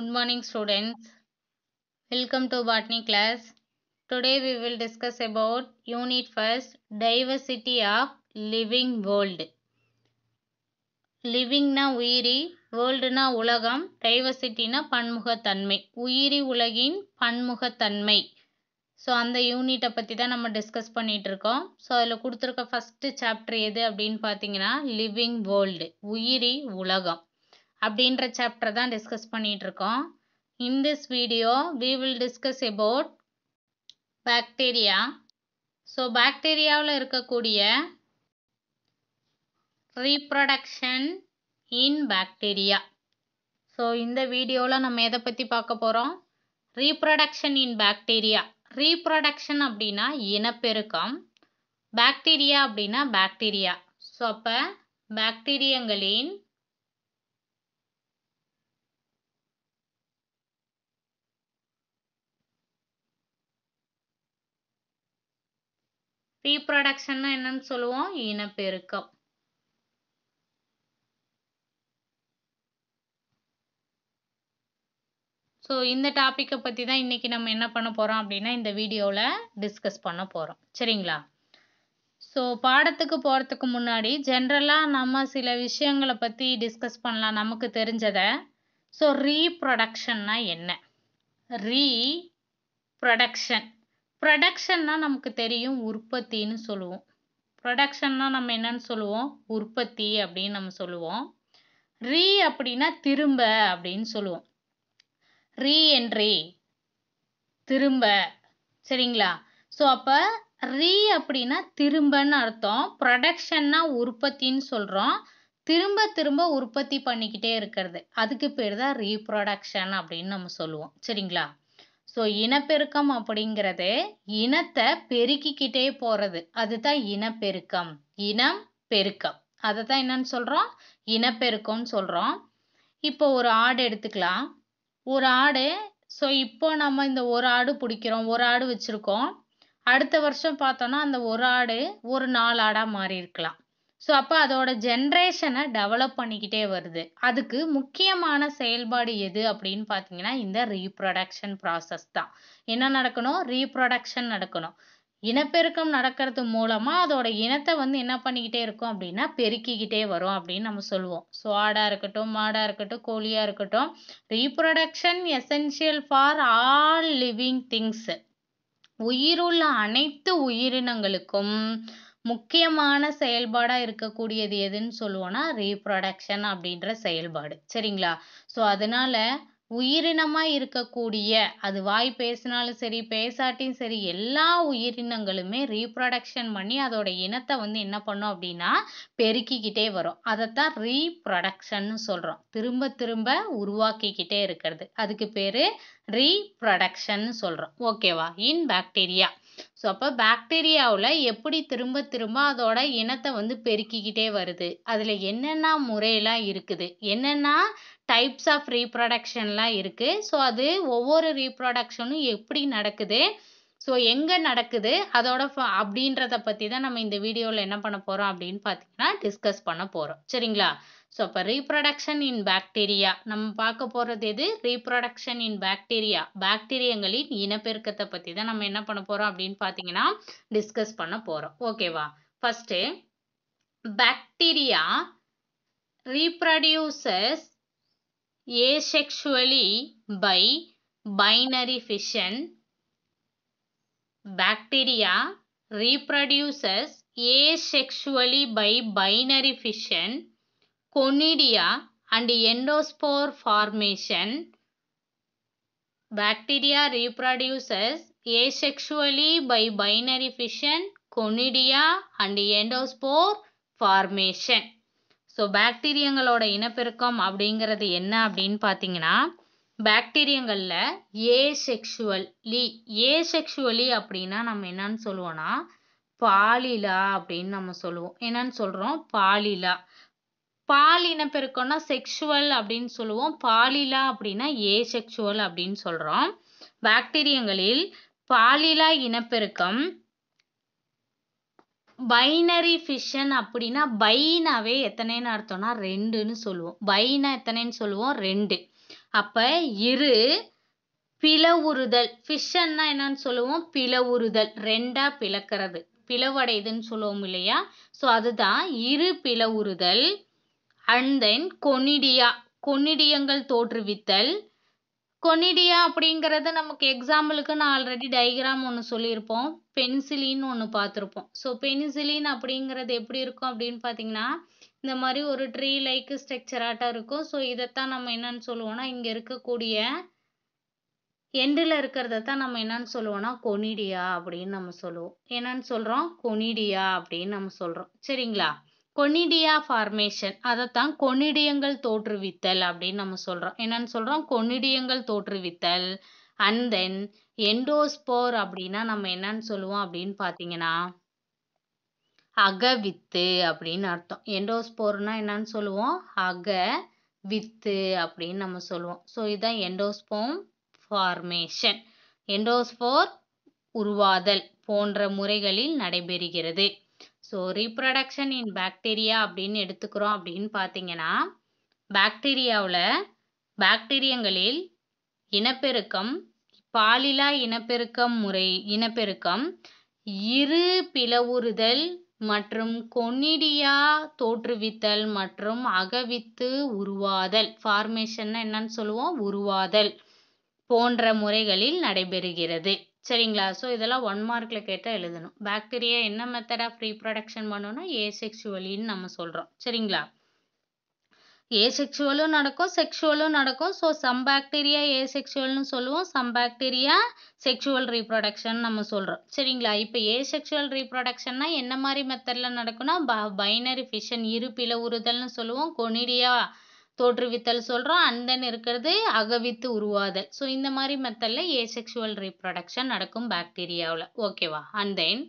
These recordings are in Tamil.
Good morning students welcome to botany class today we will discuss about unit first diversity of living world லிவிங்னா உயிரி வேர்ல்டுனா உலகம் டைவர்சிட்டினா பன்முகத்தன்மை உயிரி உலகின் பன்முகத்தன்மை ஸோ அந்த யூனிட்டை பற்றி தான் நம்ம டிஸ்கஸ் பண்ணிகிட்டு இருக்கோம் ஸோ அதில் கொடுத்துருக்க ஃபஸ்ட்டு சாப்டர் எது அப்படின்னு பார்த்தீங்கன்னா லிவிங் வேர்ல்டு உயிரி உலகம் அப்படின்ற சாப்டர் தான் டிஸ்கஸ் பண்ணிகிட்டு இருக்கோம் in this video we will discuss about bacteria so பாக்டீரியாவில் இருக்கக்கூடிய ரீப்ரொடக்ஷன் இன் பாக்டீரியா ஸோ இந்த வீடியோவில் நம்ம எதை பற்றி பார்க்க போகிறோம் ரீப்ரொடக்ஷன் இன் பாக்டீரியா ரீப்ரொடக்ஷன் அப்படின்னா இனப்பெருக்கம் பாக்டீரியா அப்படின்னா பாக்டீரியா ஸோ அப்போ பாக்டீரியங்களின் ரீப்ரொடக்ஷன்னா என்னன்னு சொல்லுவோம் இனப்பெருக்கம் ஸோ இந்த டாப்பிக்கை பற்றி தான் இன்னைக்கு நம்ம என்ன பண்ண போகிறோம் அப்படின்னா இந்த வீடியோவில் டிஸ்கஸ் பண்ண போகிறோம் சரிங்களா ஸோ பாடத்துக்கு போகிறதுக்கு முன்னாடி ஜென்ரலாக நம்ம சில விஷயங்களை பற்றி டிஸ்கஸ் பண்ணலாம் நமக்கு தெரிஞ்சதை ஸோ ரீப்ரொடக்ஷன்னா என்ன ரீ ப்ரொடக்ஷன் ப்ரொடக்ஷன்னா நமக்கு தெரியும் உற்பத்தின்னு சொல்லுவோம் ப்ரொடக்ஷன்னா நம்ம என்னன்னு சொல்லுவோம் உற்பத்தி அப்படின்னு நம்ம சொல்லுவோம் ரீ அப்படின்னா திரும்ப அப்படின்னு சொல்லுவோம் ரீ என்ட்ரி திரும்ப சரிங்களா ஸோ அப்போ ரீ அப்படின்னா திரும்பன்னு அர்த்தம் ப்ரொடக்ஷன்னா உற்பத்தின்னு சொல்கிறோம் திரும்ப திரும்ப உற்பத்தி பண்ணிக்கிட்டே இருக்கிறது அதுக்கு பேர் தான் ரீப்ரொடக்ஷன் அப்படின்னு நம்ம சொல்லுவோம் சரிங்களா ஸோ இனப்பெருக்கம் அப்படிங்கிறது இனத்தை பெருக்கிக்கிட்டே போகிறது அதுதான் இனப்பெருக்கம் இனம் பெருக்கம் அதை தான் என்னன்னு சொல்கிறோம் இனப்பெருக்கம்னு சொல்கிறோம் இப்போ ஒரு ஆடு எடுத்துக்கலாம் ஒரு ஆடு ஸோ இப்போ நம்ம இந்த ஒரு ஆடு பிடிக்கிறோம் ஒரு ஆடு வச்சுருக்கோம் அடுத்த வருஷம் பார்த்தோன்னா அந்த ஒரு ஆடு ஒரு நாலு ஆடாக மாறி இருக்கலாம் ஸோ அப்போ அதோட ஜென்ரேஷனை டெவலப் பண்ணிக்கிட்டே வருது அதுக்கு முக்கியமான செயல்பாடு எது அப்படின்னு பார்த்தீங்கன்னா இந்த ரீப்ரொடக்ஷன் ப்ராசஸ் தான் என்ன நடக்கணும் ரீப்ரொடக்ஷன் நடக்கணும் இனப்பெருக்கம் நடக்கிறது மூலமாக அதோட இனத்தை வந்து என்ன பண்ணிக்கிட்டே இருக்கும் அப்படின்னா பெருக்கிக்கிட்டே வரும் அப்படின்னு நம்ம சொல்லுவோம் ஸோ ஆடாக இருக்கட்டும் மாடாக இருக்கட்டும் கோழியாக இருக்கட்டும் reproduction essential for all living things உயிருள்ள அனைத்து உயிரினங்களுக்கும் முக்கியமான செயல்பாடாக இருக்கக்கூடியது எதுன்னு சொல்லுவோன்னா ரீப்ரொடக்ஷன் அப்படின்ற செயல்பாடு சரிங்களா ஸோ அதனால உயிரினமாக இருக்கக்கூடிய அது வாய் பேசினாலும் சரி பேசாட்டியும் சரி எல்லா உயிரினங்களுமே ரீப்ரொடக்ஷன் பண்ணி அதோட இனத்தை வந்து என்ன பண்ணும் அப்படின்னா பெருக்கிக்கிட்டே வரும் அதைத்தான் ரீப்ரொடக்ஷன்னு சொல்கிறோம் திரும்ப திரும்ப உருவாக்கிக்கிட்டே இருக்கிறது அதுக்கு பேர் ரீப்ரொடக்ஷன் சொல்கிறோம் ஓகேவா இன் பாக்டீரியா ஸோ அப்போ பாக்டீரியாவில் எப்படி திரும்ப திரும்ப அதோட இனத்தை வந்து பெருக்கிக்கிட்டே வருது அதில் என்னென்ன முறையெல்லாம் இருக்குது என்னென்ன டைப்ஸ் ஆஃப் ரீப்ரொடக்ஷன்லாம் இருக்குது ஸோ அது ஒவ்வொரு ரீப்ரொடக்ஷனும் எப்படி நடக்குது ஸோ எங்கே நடக்குது அதோட அப்படின்றத பற்றி தான் நம்ம இந்த வீடியோவில் என்ன பண்ண போகிறோம் அப்படின்னு பார்த்தீங்கன்னா டிஸ்கஸ் பண்ண போகிறோம் சரிங்களா ஸோ அப்போ ரீப்ரொடக்ஷன் இன் பாக்டீரியா நம்ம பார்க்க போகிறது எது ரீப்ரொடக்ஷன் இன் பாக்டீரியா பாக்டீரியங்களின் இனப்பெருக்கத்தை பற்றி தான் நம்ம என்ன பண்ண போகிறோம் அப்படின்னு பார்த்தீங்கன்னா டிஸ்கஸ் பண்ண போகிறோம் ஓகேவா first bacteria reproduces asexually by binary fission. Bacteria reproduces asexually by binary fission conidia and endospore formation. Bacteria reproduces asexually by binary fission conidia and endospore formation so பாக்டீரியங்களோட இனப்பெருக்கம் அப்படிங்கிறது என்ன அப்படின்னு பார்த்தீங்கன்னா பாக்டீரியங்களில் ஏசெக்ஷுவலி ஏசெக்ஷுவலி அப்படின்னா நம்ம என்னன்னு சொல்லுவோன்னா பாலிலா அப்படின்னு நம்ம சொல்லுவோம் என்னன்னு சொல்கிறோம் பாலிலா பால் செக்ஷுவல் அப்படின்னு சொல்லுவோம் பாலிலா அப்படின்னா ஏ செக்ஷுவல் அப்படின்னு சொல்கிறோம் பாக்டீரியங்களில் பாலிலா இனப்பெருக்கம் பைனரி ஃபிஷன் அப்படின்னா பைனாவே எத்தனைன்னு அர்த்தம்னா ரெண்டுன்னு சொல்லுவோம் பைனா எத்தனைன்னு சொல்லுவோம் ரெண்டு அப்போ இரு பிளவுறுதல் ஃபிஷன்னா என்னன்னு சொல்லுவோம் பிளவுறுதல் ரெண்டா பிளக்கிறது பிளவடையுதுன்னு சொல்லுவோம் இல்லையா ஸோ அதுதான் இரு பிளவுறுதல் அண்ட் தென் கொனிடியா கொனிடியங்கள் தோற்றுவித்தல் கொனிடியா அப்படிங்கிறது நமக்கு எக்ஸாம்பிளுக்கு நான் ஆல்ரெடி டயக்ராம் ஒன்று சொல்லியிருப்போம் பென்சிலின்னு ஒன்று பார்த்துருப்போம் ஸோ பென்சிலின் அப்படிங்கிறது எப்படி இருக்கும் அப்படின்னு பார்த்தீங்கன்னா இந்த மாதிரி ஒரு ட்ரீ லைக் ஸ்ட்ரக்சராட்டம் இருக்கும் ஸோ இதைத்தான் நம்ம என்னன்னு சொல்லுவோம்னா இங்கே இருக்கக்கூடிய எண்டில் இருக்கிறத தான் நம்ம என்னன்னு சொல்லுவோம்னா கொனிடியா அப்படின்னு நம்ம சொல்லுவோம் என்னன்னு சொல்கிறோம் கொனிடியா அப்படின்னு நம்ம சொல்கிறோம் சரிங்களா கொனிடியா ஃபார்மேஷன் அதைத்தான் கொனிடியங்கள் தோற்றுவித்தல் அப்படின்னு நம்ம சொல்கிறோம் என்னன்னு சொல்கிறோம் கொனிடியங்கள் தோற்றுவித்தல் அண்ட் தென் எண்டோஸ்போர் அப்படின்னா நம்ம என்னன்னு சொல்லுவோம் அப்படின்னு பார்த்தீங்கன்னா அகவித்து அப்படின்னு அர்த்தம் எண்டோஸ்போர்னா என்னன்னு சொல்லுவோம் அக வித்து அப்படின்னு நம்ம சொல்லுவோம் ஸோ இதுதான் எண்டோஸ்போம் ஃபார்மேஷன் எண்டோஸ்போர் உருவாதல் போன்ற முறைகளில் நடைபெறுகிறது ஸோ ரீப்ரொடக்ஷன் இன் பாக்டீரியா அப்படின்னு எடுத்துக்கிறோம் அப்படின்னு பார்த்தீங்கன்னா பாக்டீரியாவில் பாக்டீரியங்களில் இனப்பெருக்கம் பாலிலா இனப்பெருக்கம் முறை இனப்பெருக்கம் இரு பிளவுறுதல் மற்றும் கொன்னிடியா தோற்றுவித்தல் மற்றும் அகவித்து உருவாதல் ஃபார்மேஷன்னா என்னன்னு சொல்லுவோம் உருவாதல் போன்ற முறைகளில் நடைபெறுகிறது சரிங்களா ஸோ இதெல்லாம் ஒன் மார்க்கில் கேட்டால் எழுதணும் பாக்டீரியா என்ன மெத்தட் ஆஃப் பண்ணணும்னா பண்ணுன்னா செக்ஷுவலின்னு நம்ம சொல்கிறோம் சரிங்களா செக்ஷுவலும் நடக்கும் செக்ஷுவலும் நடக்கும் ஸோ சம் பாக்டீரியா செக்ஷுவல்னு சொல்லுவோம் சம் பாக்டீரியா செக்ஷுவல் ரீப்ரொடக்ஷன் நம்ம சொல்கிறோம் சரிங்களா இப்போ செக்ஷுவல் ரீப்ரொடக்ஷன்னா என்ன மாதிரி மெத்தடில் நடக்கும்னா பைனரி ஃபிஷன் இரு உறுதல்னு சொல்லுவோம் கொனிடியா தோற்றுவித்தல் சொல்கிறோம் தென் இருக்கிறது அகவித்து உருவாதல் ஸோ இந்த மாதிரி மெத்தடில் ஏ செக்ஷுவல் ரீப்ரொடக்ஷன் நடக்கும் பாக்டீரியாவில் ஓகேவா and then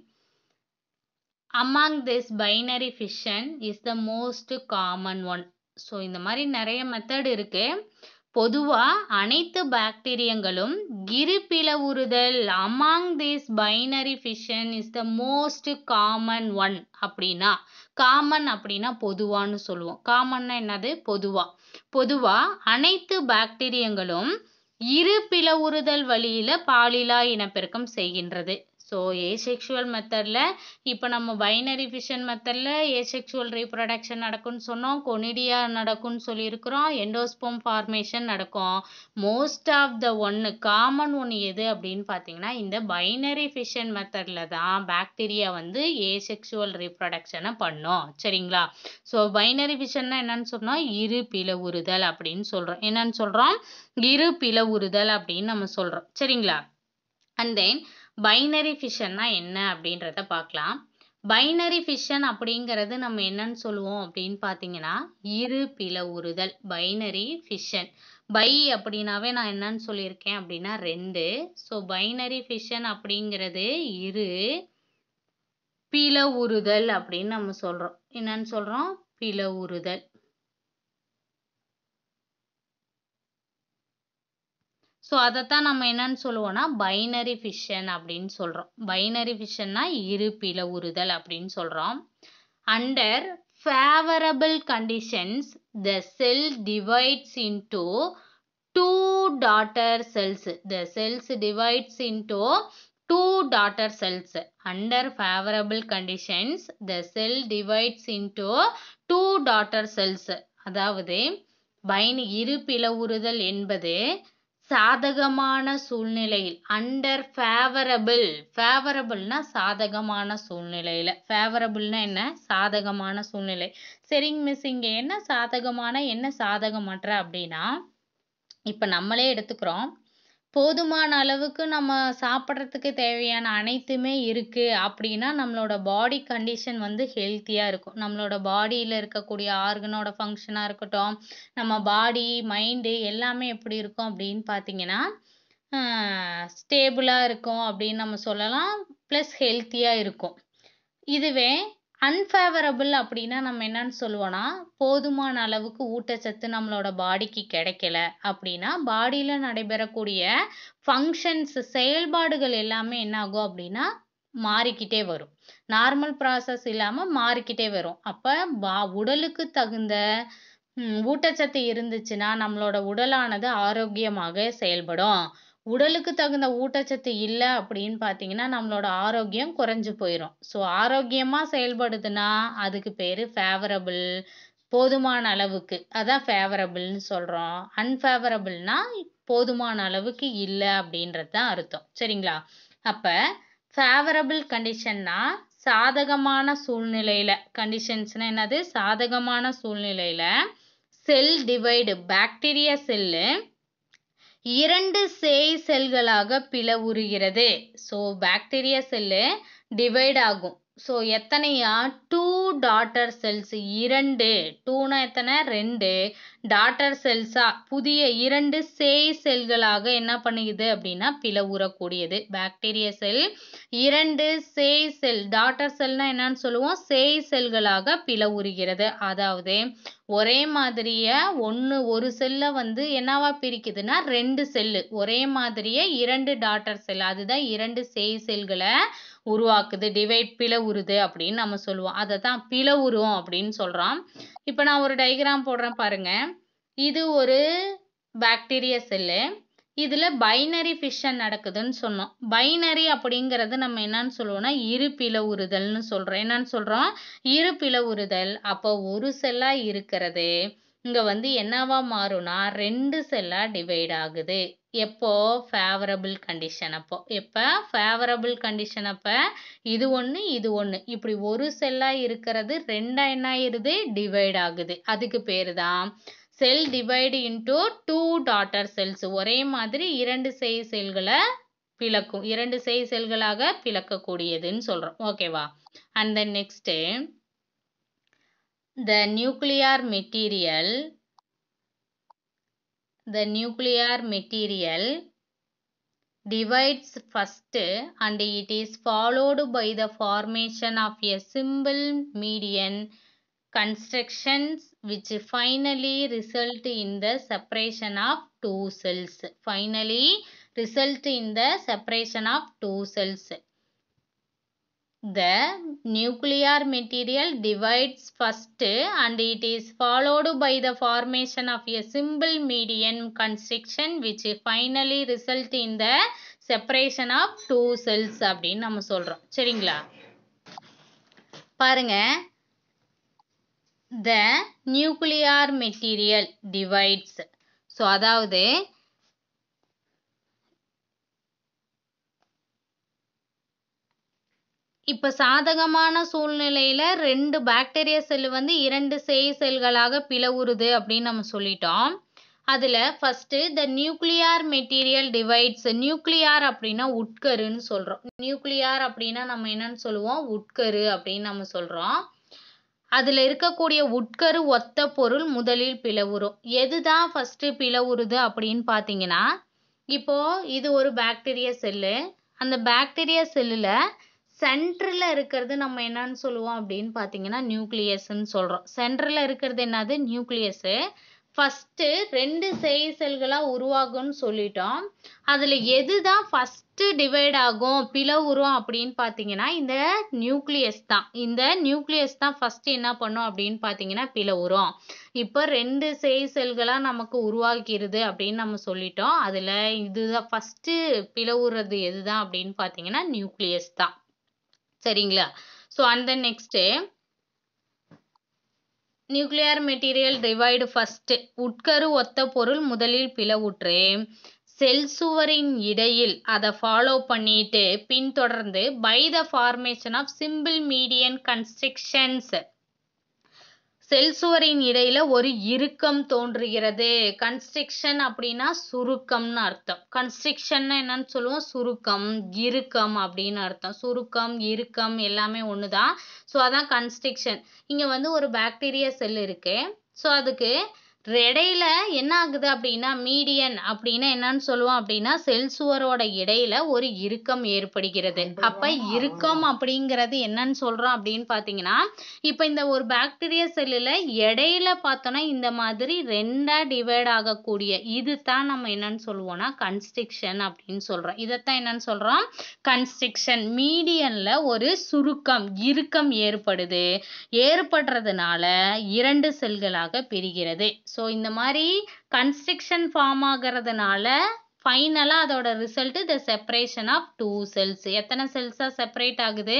among this binary fission is the most common one so இந்த மாதிரி நிறைய மெத்தட் இருக்குது பொதுவாக அனைத்து பாக்டீரியங்களும் கிரு பிளவுறுதல் among this binary fission is the most common one அப்படின்னா காமன் அப்படின்னா பொதுவான்னு சொல்லுவோம் காமன்னா என்னது பொதுவாக பொதுவா அனைத்து பாக்டீரியங்களும் இரு பிளவுறுதல் வழியில பாலிலா இனப்பெருக்கம் செய்கின்றது ஸோ ஏசெக்ஷுவல் மெத்தடில் இப்போ நம்ம பைனரி ஃபிஷன் மெத்தடில் ஏசெக்ஷுவல் ரீப்ரொடக்ஷன் நடக்கும்னு சொன்னோம் கொனிடியா நடக்கும்னு சொல்லியிருக்கிறோம் எண்டோஸ்போம் ஃபார்மேஷன் நடக்கும் மோஸ்ட் ஆஃப் த ஒன்று காமன் ஒன்று எது அப்படின்னு பார்த்தீங்கன்னா இந்த பைனரி ஃபிஷன் மெத்தடில் தான் பாக்டீரியா வந்து ஏசெக்ஷுவல் ரீப்ரொடக்ஷனை பண்ணும் சரிங்களா ஸோ பைனரி ஃபிஷன்னா என்னன்னு சொன்னால் இரு பிளவுறுதல் அப்படின்னு சொல்கிறோம் என்னன்னு சொல்கிறோம் இரு பிளவுறுதல் அப்படின்னு நம்ம சொல்கிறோம் சரிங்களா அண்ட் தென் பைனரி ஃபிஷன்னா என்ன அப்படின்றத பார்க்கலாம் பைனரி ஃபிஷன் அப்படிங்கிறது நம்ம என்னன்னு சொல்லுவோம் அப்படின்னு பார்த்தீங்கன்னா இரு பில உறுதல் பைனரி ஃபிஷன் பை அப்படின்னாவே நான் என்னன்னு சொல்லியிருக்கேன் அப்படின்னா ரெண்டு ஸோ பைனரி ஃபிஷன் அப்படிங்கிறது இரு பில உறுதல் அப்படின்னு நம்ம சொல்கிறோம் என்னன்னு சொல்கிறோம் பில உறுதல் ஸோ அதைத்தான் நம்ம என்னன்னு சொல்லுவோம்னா பைனரி ஃபிஷன் அப்படின்னு சொல்கிறோம் பைனரி ஃபிஷன்னா இரு உறுதல் அப்படின்னு சொல்கிறோம் under favourable conditions the cell divides into two daughter cells the cells divides into two daughter cells. Under favorable conditions the cell divides into two daughter cells. அதாவது பைன் இரு பிளவுறுதல் என்பது சாதகமான சூழ்நிலையில் அண்டர் ஃபேவரபிள் ஃபேவரபிள்னா சாதகமான சூழ்நிலையில் ஃபேவரபிள்னா என்ன சாதகமான சூழ்நிலை சரிங்க மிஸ் இங்கே என்ன சாதகமான என்ன சாதகமற்ற அப்படின்னா இப்போ நம்மளே எடுத்துக்கிறோம் போதுமான அளவுக்கு நம்ம சாப்பிட்றதுக்கு தேவையான அனைத்துமே இருக்குது அப்படின்னா நம்மளோட பாடி கண்டிஷன் வந்து ஹெல்த்தியாக இருக்கும் நம்மளோட பாடியில் இருக்கக்கூடிய ஆர்கனோட ஃபங்க்ஷனாக இருக்கட்டும் நம்ம பாடி மைண்டு எல்லாமே எப்படி இருக்கும் அப்படின்னு பார்த்தீங்கன்னா ஸ்டேபிளாக இருக்கும் அப்படின்னு நம்ம சொல்லலாம் ப்ளஸ் ஹெல்த்தியாக இருக்கும் இதுவே அன்பேவரபிள் அப்படின்னா நம்ம என்னன்னு சொல்லுவோம்னா போதுமான அளவுக்கு ஊட்டச்சத்து நம்மளோட பாடிக்கு கிடைக்கல அப்படின்னா பாடியில் நடைபெறக்கூடிய ஃபங்க்ஷன்ஸ் செயல்பாடுகள் எல்லாமே என்ன ஆகும் அப்படின்னா மாறிக்கிட்டே வரும் நார்மல் ப்ராசஸ் இல்லாமல் மாறிக்கிட்டே வரும் அப்போ பா உடலுக்கு தகுந்த ஊட்டச்சத்து இருந்துச்சுன்னா நம்மளோட உடலானது ஆரோக்கியமாக செயல்படும் உடலுக்கு தகுந்த ஊட்டச்சத்து இல்லை அப்படின்னு பார்த்தீங்கன்னா நம்மளோட ஆரோக்கியம் குறைஞ்சு போயிடும் ஸோ ஆரோக்கியமாக செயல்படுதுன்னா அதுக்கு பேர் ஃபேவரபிள் போதுமான அளவுக்கு அதான் ஃபேவரபிள்னு சொல்கிறோம் அன்ஃபேவரபிள்னா போதுமான அளவுக்கு இல்லை அப்படின்றது தான் அர்த்தம் சரிங்களா அப்போ ஃபேவரபிள் கண்டிஷன்னா சாதகமான சூழ்நிலையில் கண்டிஷன்ஸ்னால் என்னது சாதகமான சூழ்நிலையில் செல் டிவைடு பாக்டீரியா செல்லு இரண்டு சேய் செல்களாக பிளவுறுகிறது ஸோ பாக்டீரியா செல்லு டிவைட் ஆகும் ஸோ எத்தனையா டூ டாட்டர் செல்ஸ் இரண்டு டூனா எத்தனை ரெண்டு டாட்டர் செல்ஸாக புதிய இரண்டு சேய் செல்களாக என்ன பண்ணுகிறது அப்படின்னா பிளவுறக்கூடியது பாக்டீரிய செல் இரண்டு சேய் செல் டாட்டர் செல்னா என்னன்னு சொல்லுவோம் சேய் செல்களாக பிளவுறுகிறது அதாவது ஒரே மாதிரிய ஒன்று ஒரு செல்லை வந்து என்னவா பிரிக்குதுன்னா ரெண்டு செல்லு ஒரே மாதிரிய இரண்டு டாட்டர் செல் அதுதான் இரண்டு சேய் செல்களை உருவாக்குது டிவைட் பிளவுறுது அப்படின்னு நம்ம சொல்லுவோம் அதை தான் பிளவுறும் அப்படின்னு சொல்கிறோம் இப்போ நான் ஒரு டைக்ராம் போடுறேன் பாருங்கள் இது ஒரு பாக்டீரியா செல்லு இதில் பைனரி ஃபிஷன் நடக்குதுன்னு சொன்னோம் பைனரி அப்படிங்கிறது நம்ம என்னன்னு சொல்லுவோம்னா இரு பிளவுறுதல்னு சொல்கிறோம் என்னன்னு சொல்கிறோம் இரு பிளவுறுதல் அப்போ ஒரு செல்லாக இருக்கிறது இங்கே வந்து என்னவா மாறும்னா ரெண்டு செல்லாக டிவைட் ஆகுது எப்போ ஃபேவரபிள் கண்டிஷன் அப்போ எப்போ ஃபேவரபிள் கண்டிஷன் அப்போ இது ஒன்று இது ஒன்று இப்படி ஒரு செல்லாக இருக்கிறது ரெண்டாக என்ன ஆயிடுது டிவைட் ஆகுது அதுக்கு பேர் தான் cell divide into two daughter cells ஒரே மாதிரி இரண்டு செய் செல்களை பிளக்கும் இரண்டு செய் செல்களாக பிளக்கக்கூடியதுன்னு சொல்கிறோம் ஓகேவா and then next the nuclear material the nuclear material divides first and it is followed by the formation of a simple median constructions which finally result in the separation of two cells. Finally result in the separation of two cells. The nuclear material divides first and it is followed by the formation of a simple median constriction which finally result in the separation of two cells அப்படின் நம்ம சொல்கிறோம் சரிங்களா பாருங்க the nuclear material divides so அதாவது இப்போ சாதகமான சூழ்நிலையில ரெண்டு பாக்டீரியா செல் வந்து இரண்டு சேய் செல்களாக பிளவுறுது அப்படின்னு நம்ம சொல்லிட்டோம் அதில் first the nuclear material divides nuclear அப்படின்னா உட்கருன்னு சொல்கிறோம் நியூக்ளியார் அப்படின்னா நம்ம என்னன்னு சொல்லுவோம் உட்கரு அப்படின்னு நம்ம சொல்கிறோம் அதில் இருக்கக்கூடிய உட்கரு ஒத்த பொருள் முதலில் பிளவுறும் எது தான் ஃபஸ்ட்டு பிளவுறுது அப்படின்னு பார்த்தீங்கன்னா இப்போது இது ஒரு பாக்டீரியா செல்லு அந்த பாக்டீரியா செல்லில் சென்ட்ரில் இருக்கிறது நம்ம என்னன்னு சொல்லுவோம் அப்படின்னு பார்த்தீங்கன்னா நியூக்ளியஸ்ன்னு சொல்கிறோம் சென்ட்ரில் இருக்கிறது என்னது நியூக்ளியஸு ஃபஸ்ட்டு ரெண்டு சேய் உருவாகும்னு சொல்லிட்டோம் அதில் எது தான் ஃபஸ்ட்டு டிவைட் ஆகும் பிளவுரும் அப்படின்னு பார்த்தீங்கன்னா இந்த நியூக்ளியஸ் தான் இந்த நியூக்ளியஸ் தான் ஃபஸ்ட்டு என்ன பண்ணும் அப்படின்னு பார்த்தீங்கன்னா பிளவுரும் இப்போ ரெண்டு சேய் நமக்கு உருவாகிறது அப்படின்னு நம்ம சொல்லிட்டோம் அதில் இதுதான் ஃபஸ்ட்டு பிளவுறது எது தான் அப்படின்னு பார்த்தீங்கன்னா நியூக்ளியஸ் தான் சரிங்களா ஸோ அந்த next nuclear material divide first உட்கரு ஒத்த பொருள் முதலில் பிளவுற்று செல் சுவரின் இடையில் அதை ஃபாலோ பண்ணிட்டு பின்தொடர்ந்து by the formation of simple median constructions cell சுவரின் இடையில ஒரு இறுக்கம் தோன்றுகிறது கன்ஸ்ட்ரிக்ஷன் அப்படின்னா சுருக்கம்னு அர்த்தம் கன்ஸ்ட்ரிக்ஷன்னா என்னன்னு சொல்லுவோம் சுருக்கம் இறுக்கம் அப்படின்னு அர்த்தம் சுருக்கம் இறுக்கம் எல்லாமே ஒன்று தான் ஸோ அதான் கன்ஸ்ட்ரிக்ஷன் இங்கே வந்து ஒரு பாக்டீரியா செல் இருக்கு ஸோ அதுக்கு இடையில என்ன ஆகுது அப்படின்னா மீடியன் அப்படின்னா என்னன்னு சொல்லுவோம் அப்படின்னா செல் சுவரோட இடையில ஒரு இறுக்கம் ஏற்படுகிறது அப்ப இறுக்கம் அப்படிங்கிறது என்னன்னு சொல்றோம் அப்படின்னு பாத்தீங்கன்னா இப்ப இந்த ஒரு பாக்டீரியா செல்லுல இடையில பார்த்தோம்னா இந்த மாதிரி ரெண்டா டிவைட் ஆகக்கூடிய இது தான் நம்ம என்னன்னு சொல்லுவோம்னா கன்ஸ்ட்ரிக்ஷன் அப்படின்னு சொல்றோம் இதைத்தான் என்னன்னு சொல்றோம் கன்ஸ்ட்ரிக்ஷன் மீடியன்ல ஒரு சுருக்கம் இறுக்கம் ஏற்படுது ஏற்படுறதுனால இரண்டு செல்களாக பிரிகிறது ஸோ இந்த மாதிரி கன்ஸ்ட்ரக்ஷன் ஃபார்ம் ஆகிறதுனால ஃபைனலாக அதோட result the separation of two cells எத்தனை செல்ஸாக செப்பரேட் ஆகுது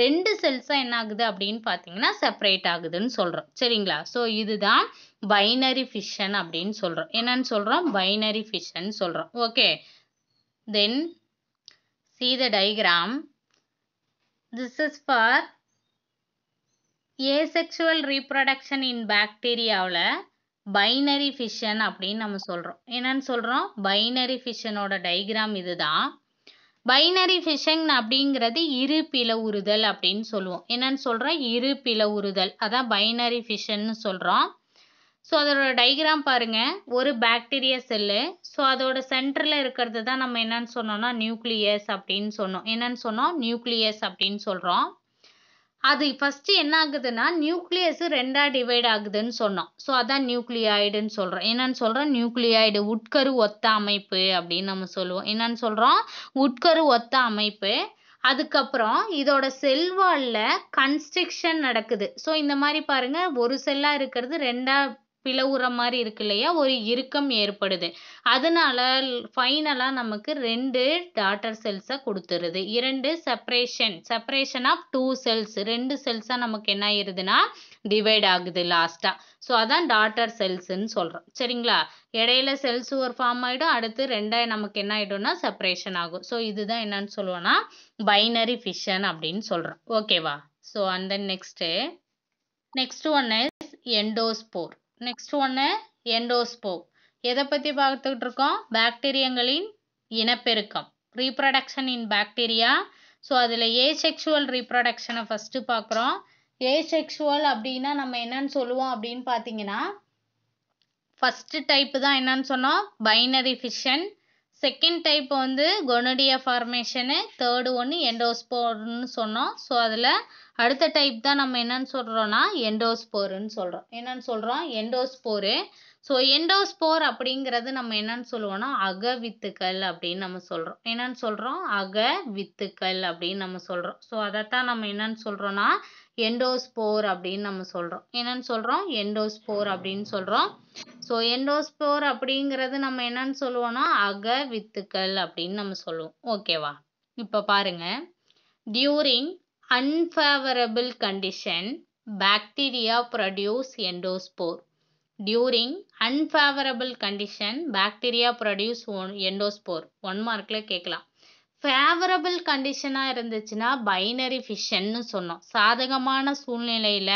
ரெண்டு செல்ஸாக என்ன ஆகுது அப்படின்னு பார்த்தீங்கன்னா செப்பரேட் ஆகுதுன்னு சொல்கிறோம் சரிங்களா ஸோ இதுதான் பைனரி ஃபிஷன் அப்படின்னு சொல்கிறோம் என்னன்னு சொல்கிறோம் பைனரி ஃபிஷன் சொல்கிறோம் okay then see the diagram this is for asexual reproduction in bacteria binary fission அப்படின்னு நம்ம சொல்கிறோம் என்னன்னு சொல்கிறோம் பைனரி ஃபிஷனோட டைக்ராம் இதுதான் பைனரி ஃபிஷிங் அப்படிங்கிறது இரு பிளவுறுதல் அப்படின்னு சொல்லுவோம் என்னன்னு சொல்கிறோம் இரு பிளவுறுதல் அதான் பைனரி ஃபிஷன்னு சொல்கிறோம் ஸோ அதோட டைக்ராம் பாருங்கள் ஒரு பாக்டீரியா செல்லு ஸோ அதோட சென்டரில் இருக்கிறது தான் நம்ம என்னன்னு சொன்னோம்னா நியூக்ளியஸ் அப்படின்னு சொன்னோம் என்னன்னு சொன்னோம் நியூக்ளியஸ் அப்படின்னு சொல்கிறோம் அது ஃபஸ்ட்டு என்ன ஆகுதுன்னா நியூக்ளியஸ் ரெண்டாக டிவைட் ஆகுதுன்னு சொன்னோம் ஸோ அதான் நியூக்ளியாய்டுன்னு சொல்கிறோம் என்னன்னு சொல்கிறோம் நியூக்ளியாய்டு உட்கரு ஒத்த அமைப்பு அப்படின்னு நம்ம சொல்லுவோம் என்னன்னு சொல்கிறோம் உட்கரு ஒத்த அமைப்பு அதுக்கப்புறம் இதோட செல்வாலில் கன்ஸ்ட்ரக்ஷன் நடக்குது ஸோ இந்த மாதிரி பாருங்கள் ஒரு செல்லாக இருக்கிறது ரெண்டாக பிளவுற மாதிரி இருக்கு இல்லையா ஒரு இறுக்கம் ஏற்படுது அதனால ஃபைனலாக நமக்கு ரெண்டு டாட்டர் செல்ஸை கொடுத்துருது இரண்டு separation separation of two cells ரெண்டு செல்ஸாக நமக்கு என்ன ஆயிருதுன்னா டிவைட் ஆகுது லாஸ்ட்டாக ஸோ அதான் டாட்டர் செல்ஸ்ன்னு சொல்கிறோம் சரிங்களா இடையில செல்ஸ் ஒரு ஃபார்ம் ஆகிடும் அடுத்து ரெண்டாக நமக்கு என்ன ஆகிடும்னா செப்ரேஷன் ஆகும் ஸோ இதுதான் என்னன்னு சொல்லுவோன்னா பைனரி ஃபிஷன் அப்படின்னு சொல்கிறோம் ஓகேவா so and then next next one is endospore next ஒன்று எண்டோஸ்போப் எதை பற்றி பார்த்துக்கிட்டு இருக்கோம் பாக்டீரியங்களின் இனப்பெருக்கம் ரீப்ரடக்ஷன் இன் பாக்டீரியா ஸோ அதில் செக்ஷுவல் ரீப்ரடக்ஷனை ஃபஸ்ட்டு பார்க்குறோம் செக்ஷுவல் அப்படின்னா நம்ம என்னன்னு சொல்லுவோம் அப்படின்னு பார்த்தீங்கன்னா ஃபஸ்ட்டு டைப்பு தான் என்னன்னு சொன்னோம் பைனரி ஃபிஷன் செகண்ட் டைப் வந்து கொனடியா ஃபார்மேஷனு தேர்டு ஒன்று எண்டோஸ்போர்னு சொன்னோம் ஸோ அதில் அடுத்த டைப் தான் நம்ம என்னன்னு சொல்கிறோன்னா எண்டோஸ்போருன்னு சொல்கிறோம் என்னன்னு சொல்கிறோம் எண்டோஸ்போரு ஸோ எண்டோஸ்போர் அப்படிங்கிறது நம்ம என்னன்னு சொல்லுவோம்னா அக வித்துக்கள் அப்படின்னு நம்ம சொல்கிறோம் என்னன்னு சொல்கிறோம் அக வித்துக்கள் அப்படின்னு நம்ம சொல்கிறோம் ஸோ அதைத்தான் நம்ம என்னன்னு சொல்கிறோன்னா எண்டோஸ்போர் அப்படின்னு நம்ம சொல்கிறோம் என்னன்னு சொல்கிறோம் எண்டோஸ்போர் அப்படின்னு சொல்கிறோம் ஸோ எண்டோஸ்போர் அப்படிங்கிறது நம்ம என்னன்னு சொல்லுவோம்னா அக வித்துக்கள் அப்படின்னு நம்ம சொல்லுவோம் ஓகேவா இப்போ பாருங்க during unfavourable condition bacteria produce endospore during unfavourable condition bacteria produce one endospore one மார்க்கில் கேட்கலாம் ஃபேவரபிள் கண்டிஷனாக இருந்துச்சுன்னா பைனரி ஃபிஷன்னு சொன்னோம் சாதகமான சூழ்நிலையில்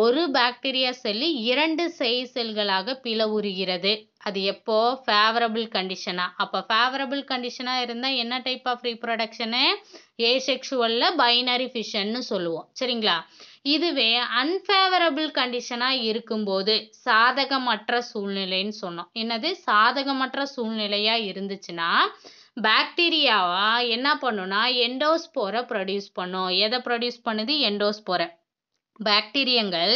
ஒரு பாக்டீரியா செல்லு இரண்டு செய் செல்களாக பிளவுறுகிறது அது எப்போ ஃபேவரபிள் கண்டிஷனாக அப்போ ஃபேவரபிள் கண்டிஷனாக இருந்தால் என்ன டைப் ஆஃப் ரீப்ரொடக்ஷனு செக்ஷுவலில் பைனரி ஃபிஷன்னு சொல்லுவோம் சரிங்களா இதுவே அன்ஃபேவரபிள் கண்டிஷனாக இருக்கும்போது சாதகமற்ற சூழ்நிலைன்னு சொன்னோம் என்னது சாதகமற்ற சூழ்நிலையாக இருந்துச்சுன்னா பாக்டீரியாவா என்ன பண்ணுனா எண்டோஸ்போரை ப்ரொடியூஸ் பண்ணும் எதை ப்ரொடியூஸ் பண்ணுது எண்டோஸ்போரை பாக்டீரியங்கள்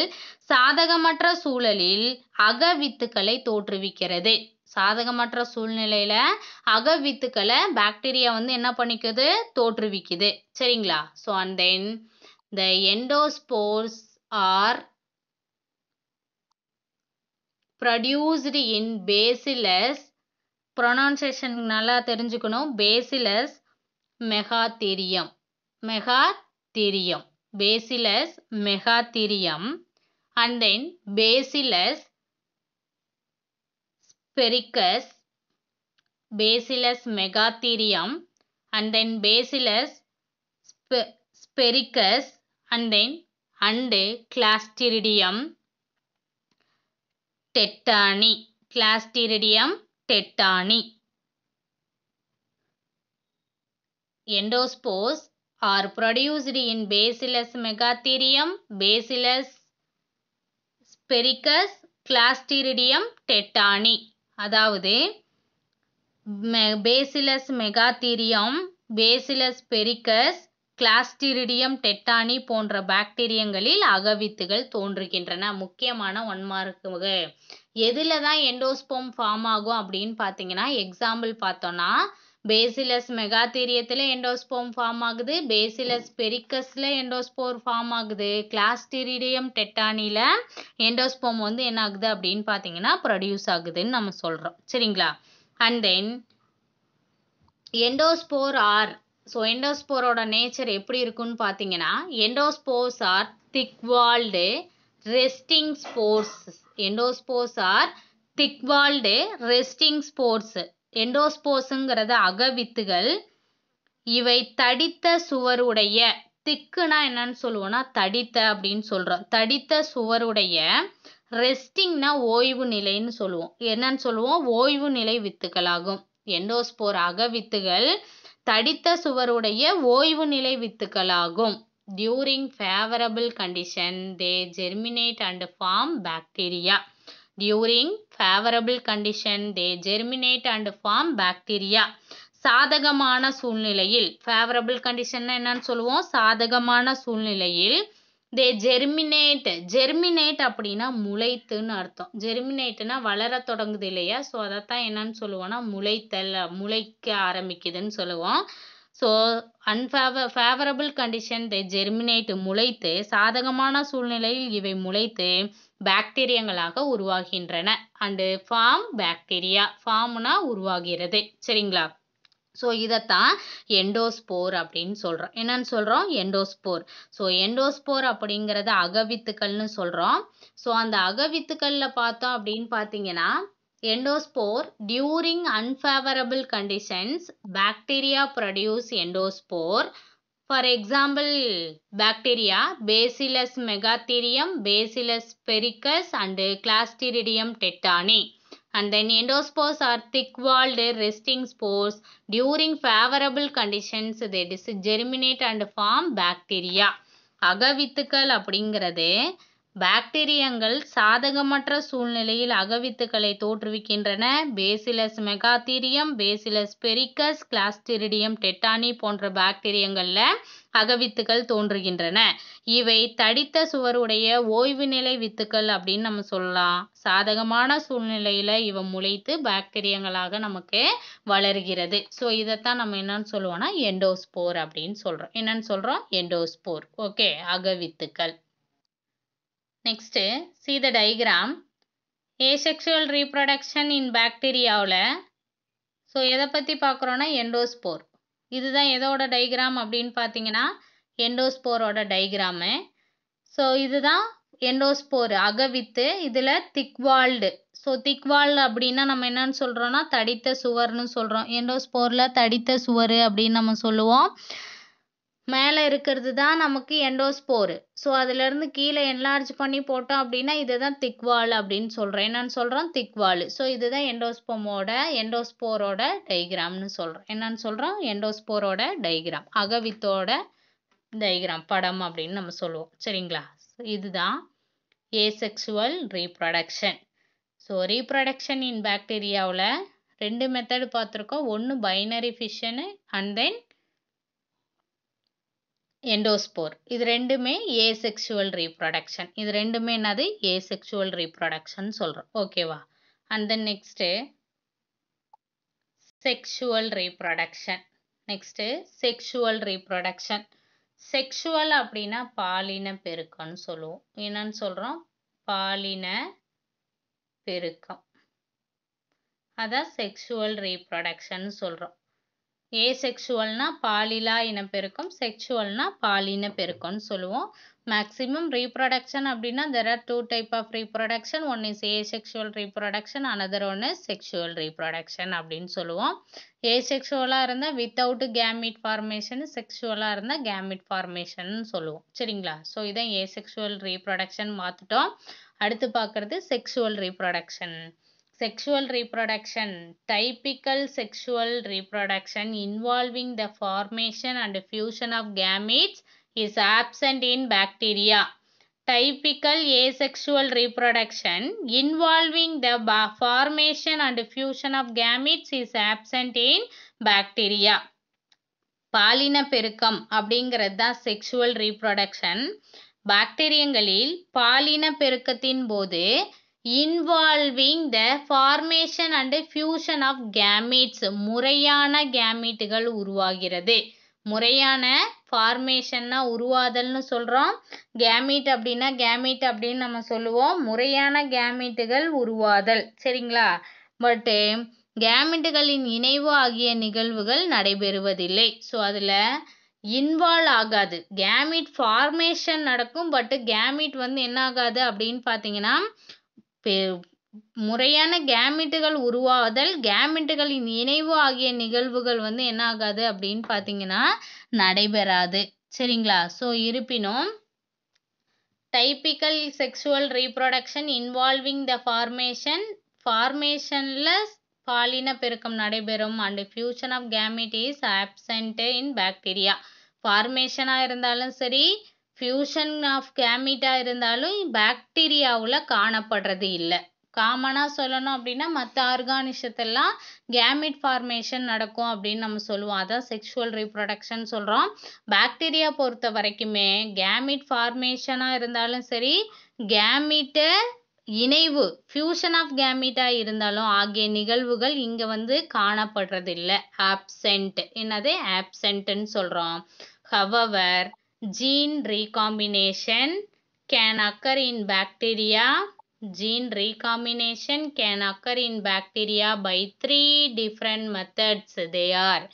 சாதகமற்ற சூழலில் அக வித்துக்களை தோற்றுவிக்கிறது சாதகமற்ற சூழ்நிலையில அக வித்துக்களை பாக்டீரியா வந்து என்ன பண்ணிக்குது தோற்றுவிக்குது சரிங்களா so and then the endospores are produced in Bacillus pronunciation நல்லா தெரிஞ்சுக்கணும் Bacillus megaterium megaterium Bacillus megaterium and then Bacillus sphaericus Bacillus megaterium and then Bacillus sphaericus and then and Clostridium tetani Clostridium tetani endospores are produced in Bacillus megaterium Bacillus sphaericus Clostridium tetani அதாவது Bacillus megaterium Bacillus sphaericus Clostridium tetani போன்ற பாக்டீரியங்களில் அகவித்துகள் தோன்றுகின்றன முக்கியமான ஒன் எதில் தான் எண்டோஸ்போம் ஃபார்ம் ஆகும் அப்படின்னு பார்த்தீங்கன்னா எக்ஸாம்பிள் பார்த்தோன்னா பேசிலஸ் மெகாதீரியத்தில் எண்டோஸ்போம் ஃபார்ம் ஆகுது பேசிலஸ் பெரிக்கஸில் எண்டோஸ்போர் ஃபார்ம் ஆகுது கிளாஸ்டீரியம் டெட்டானியில் எண்டோஸ்போம் வந்து என்ன ஆகுது அப்படின்னு பார்த்தீங்கன்னா ப்ரொடியூஸ் ஆகுதுன்னு நம்ம சொல்கிறோம் சரிங்களா and then endospore are so எண்டோஸ்போரோட நேச்சர் எப்படி இருக்குன்னு பார்த்தீங்கன்னா endospores are thick walled resting spores thick are thick walled resting endospores எண்டோஸ்போர்ஸுங்கிறது அகவித்துகள் இவை தடித்த சுவருடைய திக்குனா என்னன் சொல்லுவோம்னா தடித்த அப்படின்னு சொல்கிறோம் தடித்த சுவருடைய ரெஸ்டிங்னா ஓய்வு நிலைன்னு சொல்லுவோம் என்னன்னு சொல்லுவோம் ஓய்வு நிலை வித்துக்களாகும் எண்டோஸ்போர் அகவித்துகள் தடித்த சுவருடைய ஓய்வு நிலை வித்துக்களாகும் during favourable condition they germinate and form bacteria during favourable condition they germinate and form bacteria சாதகமான சூழ்நிலையில் ஃபேவரபிள் கண்டிஷன்னா என்னன்னு சொல்லுவோம் சாதகமான சூழ்நிலையில் தே ஜெர்மினேட் ஜெர்மினேட் அப்படின்னா முளைத்துன்னு அர்த்தம் ஜெர்மினேட்னா வளர தொடங்குது இல்லையா ஸோ அதைத்தான் என்னன்னு சொல்லுவோம்னா முளைத்தல் முளைக்க ஆரம்பிக்குதுன்னு சொல்லுவோம் so unfav favourable condition they germinate முளைத்து சாதகமான சூழ்நிலையில் இவை முளைத்து பாக்டீரியங்களாக உருவாகின்றன அண்டு ஃபார்ம் பாக்டீரியா ஃபார்ம்னா உருவாகிறது சரிங்களா ஸோ இதைத்தான் எண்டோஸ்போர் அப்படின்னு சொல்கிறோம் என்னன்னு சொல்கிறோம் எண்டோஸ்போர் ஸோ எண்டோஸ்போர் அப்படிங்கிறத அகவித்துக்கள்னு சொல்கிறோம் ஸோ அந்த அகவித்துக்களில் பார்த்தோம் அப்படின்னு பார்த்தீங்கன்னா Endospore during unfavorable conditions, bacteria produce endospore. For example, bacteria Bacillus megatherium, Bacillus pericus and Clostridium tetani. And then endospores are thick-walled resting spores. During favorable conditions, they germinate and form bacteria. அகவித்துக்கள் அப்படிங்கிறது பாக்டீரியங்கள் சாதகமற்ற சூழ்நிலையில் அகவித்துக்களை தோற்றுவிக்கின்றன. Bacillus megaterium Bacillus sphaericus Clostridium tetani போன்ற பாக்டீரியங்களில் அகவித்துக்கள் தோன்றுகின்றன. இவை தடித்த சுவருடைய ஓய்வு ஓய்வுநிலை வித்துக்கள் அப்படின்னு நம்ம சொல்லலாம். சாதகமான சூழ்நிலையில் இவை முளைத்து பாக்டீரியங்களாக நமக்கு வளர்கிறது. ஸோ இதைத்தான் நம்ம என்னன்னு சொல்லுவோம்னா எண்டோஸ்போர் அப்படின்னு சொல்கிறோம் என்னன்னு சொல்கிறோம் எண்டோஸ்போர். ஓகே அகவித்துக்கள் next see the diagram asexual reproduction in பாக்டீரியாவில் ஸோ எதை பற்றி பார்க்குறோன்னா எண்டோஸ்போர் இதுதான் எதோட டைக்ராம் அப்படின்னு பார்த்தீங்கன்னா எண்டோஸ்போரோட டைக்ராமு ஸோ இதுதான் எண்டோஸ்போர் அகவித்து இதில் திக்வால்டு ஸோ திக்வால்டு அப்படின்னா நம்ம என்னன்னு சொல்கிறோன்னா தடித்த சுவர்னு சொல்கிறோம் எண்டோஸ்போரில் தடித்த சுவர் அப்படின்னு நம்ம சொல்லுவோம் மேலே இருக்கிறது தான் நமக்கு எண்டோஸ்போரு ஸோ அதுலேருந்து கீழே என்லார்ஜ் பண்ணி போட்டோம் அப்படின்னா இதை தான் திக்வால் அப்படின்னு சொல்கிறேன் என்னன்னு சொல்கிறோம் திக்வால் ஸோ இதுதான் எண்டோஸ்போமோட எண்டோஸ்போரோட டைகிராம்னு சொல்கிறோம் என்னன்னு சொல்கிறோம் எண்டோஸ்போரோட டைகிராம் அகவித்தோட டைகிராம் படம் அப்படின்னு நம்ம சொல்லுவோம் சரிங்களா இதுதான் asexual reproduction so reproduction in பாக்டீரியாவில் ரெண்டு மெத்தடு பார்த்துருக்கோம் ஒன்று binary fission and then endospore இது ரெண்டுமே ஏ செக்ஷுவல் ரீப்ரொடக்ஷன் இது ரெண்டுமே என்னது ஏ செக்ஷுவல் ரீப்ரொடக்ஷன் சொல்கிறோம் ஓகேவா and then next sexual reproduction next sexual reproduction sexual அப்படின்னா பாலின பெருக்கம்னு சொல்லுவோம் என்னன்னு சொல்கிறோம் பாலின பெருக்கம் அதான் செக்ஷுவல் ரீப்ரொடக்ஷன் சொல்கிறோம் ஏ செக்ஷுவல்னா பாலிலா இனப்பெருக்கம் செக்ஷுவல்னா பாலின பெருக்கம்னு சொல்லுவோம் மேக்ஸிமம் ரீப்ரொடக்ஷன் அப்படின்னா there are two type of reproduction one is A sexual reproduction another one is sexual reproduction அப்படின்னு சொல்லுவோம் ஏ செக்ஷுவலாக இருந்தால் வித்தவுட் கேமிட் ஃபார்மேஷன் செக்ஷுவலாக இருந்தால் கேமிட் ஃபார்மேஷன் சொல்லுவோம் சரிங்களா ஸோ இதான் ஏ செக்ஷுவல் ரீப்ரொடக்ஷன் பார்த்துட்டோம் அடுத்து பார்க்குறது sexual reproduction sexual reproduction typical sexual reproduction involving the formation and fusion of gamete is absent in bacteria typical a sexual reproduction involving the formation and fusion of gametes is absent in bacteria பாலின பெருக்கம் அப்படிங்கிறது தான் செக்ஷுவல் ரீப்ரொடக்ஷன் பாக்டீரியங்களில் பாலின பெருக்கத்தின் போது involving the formation and fusion of gametes முறையான கேமீட்டுகள் உருவாகிறது முறையான ஃபார்மேஷன்னா உருவாதல்னு சொல்கிறோம் கேமீட் அப்படின்னா கேமீட் அப்படின்னு நம்ம சொல்லுவோம் முறையான கேமீட்டுகள் உருவாதல் சரிங்களா பட்டு கேமீட்டுகளின் இணைவு ஆகிய நிகழ்வுகள் நடைபெறுவதில்லை ஸோ அதில் இன்வால்வ் ஆகாது கேமிட் ஃபார்மேஷன் நடக்கும் பட்டு கேமிட் வந்து என்ன ஆகாது அப்படின்னு பார்த்தீங்கன்னா முறையான கேமிட்டுகள் உருவாதல் கேமிட்டுகளின் இணைவு ஆகிய நிகழ்வுகள் வந்து என்ன ஆகாது அப்படின்னு பார்த்தீங்கன்னா நடைபெறாது சரிங்களா ஸோ இருப்பினும் typical sexual reproduction involving the formation ஃபார்மேஷனில் பாலின பெருக்கம் நடைபெறும் and fusion of gamete is absent in bacteria ஃபார்மேஷனாக இருந்தாலும் சரி ஃப்யூஷன் ஆஃப் கேமீட்டாக இருந்தாலும் பாக்டீரியாவில் காணப்படுறது இல்லை காமனாக சொல்லணும் அப்படின்னா மற்ற ஆர்கானிசத்தெல்லாம் கேமிட் ஃபார்மேஷன் நடக்கும் அப்படின்னு நம்ம சொல்லுவோம் அதான் செக்ஷுவல் ரீப்ரொடக்ஷன் சொல்கிறோம் பாக்டீரியா பொறுத்த வரைக்குமே கேமிட் ஃபார்மேஷனாக இருந்தாலும் சரி கேமிட்டை இணைவு ஃபியூஷன் ஆஃப் கேமிட்டாக இருந்தாலும் ஆகிய நிகழ்வுகள் இங்கே வந்து காணப்படுறதில்லை ஆப்சென்ட் என்னது ஆப்சென்ட்னு சொல்கிறோம் however Gene recombination can occur in bacteria. Gene recombination can occur in bacteria by three different methods. They are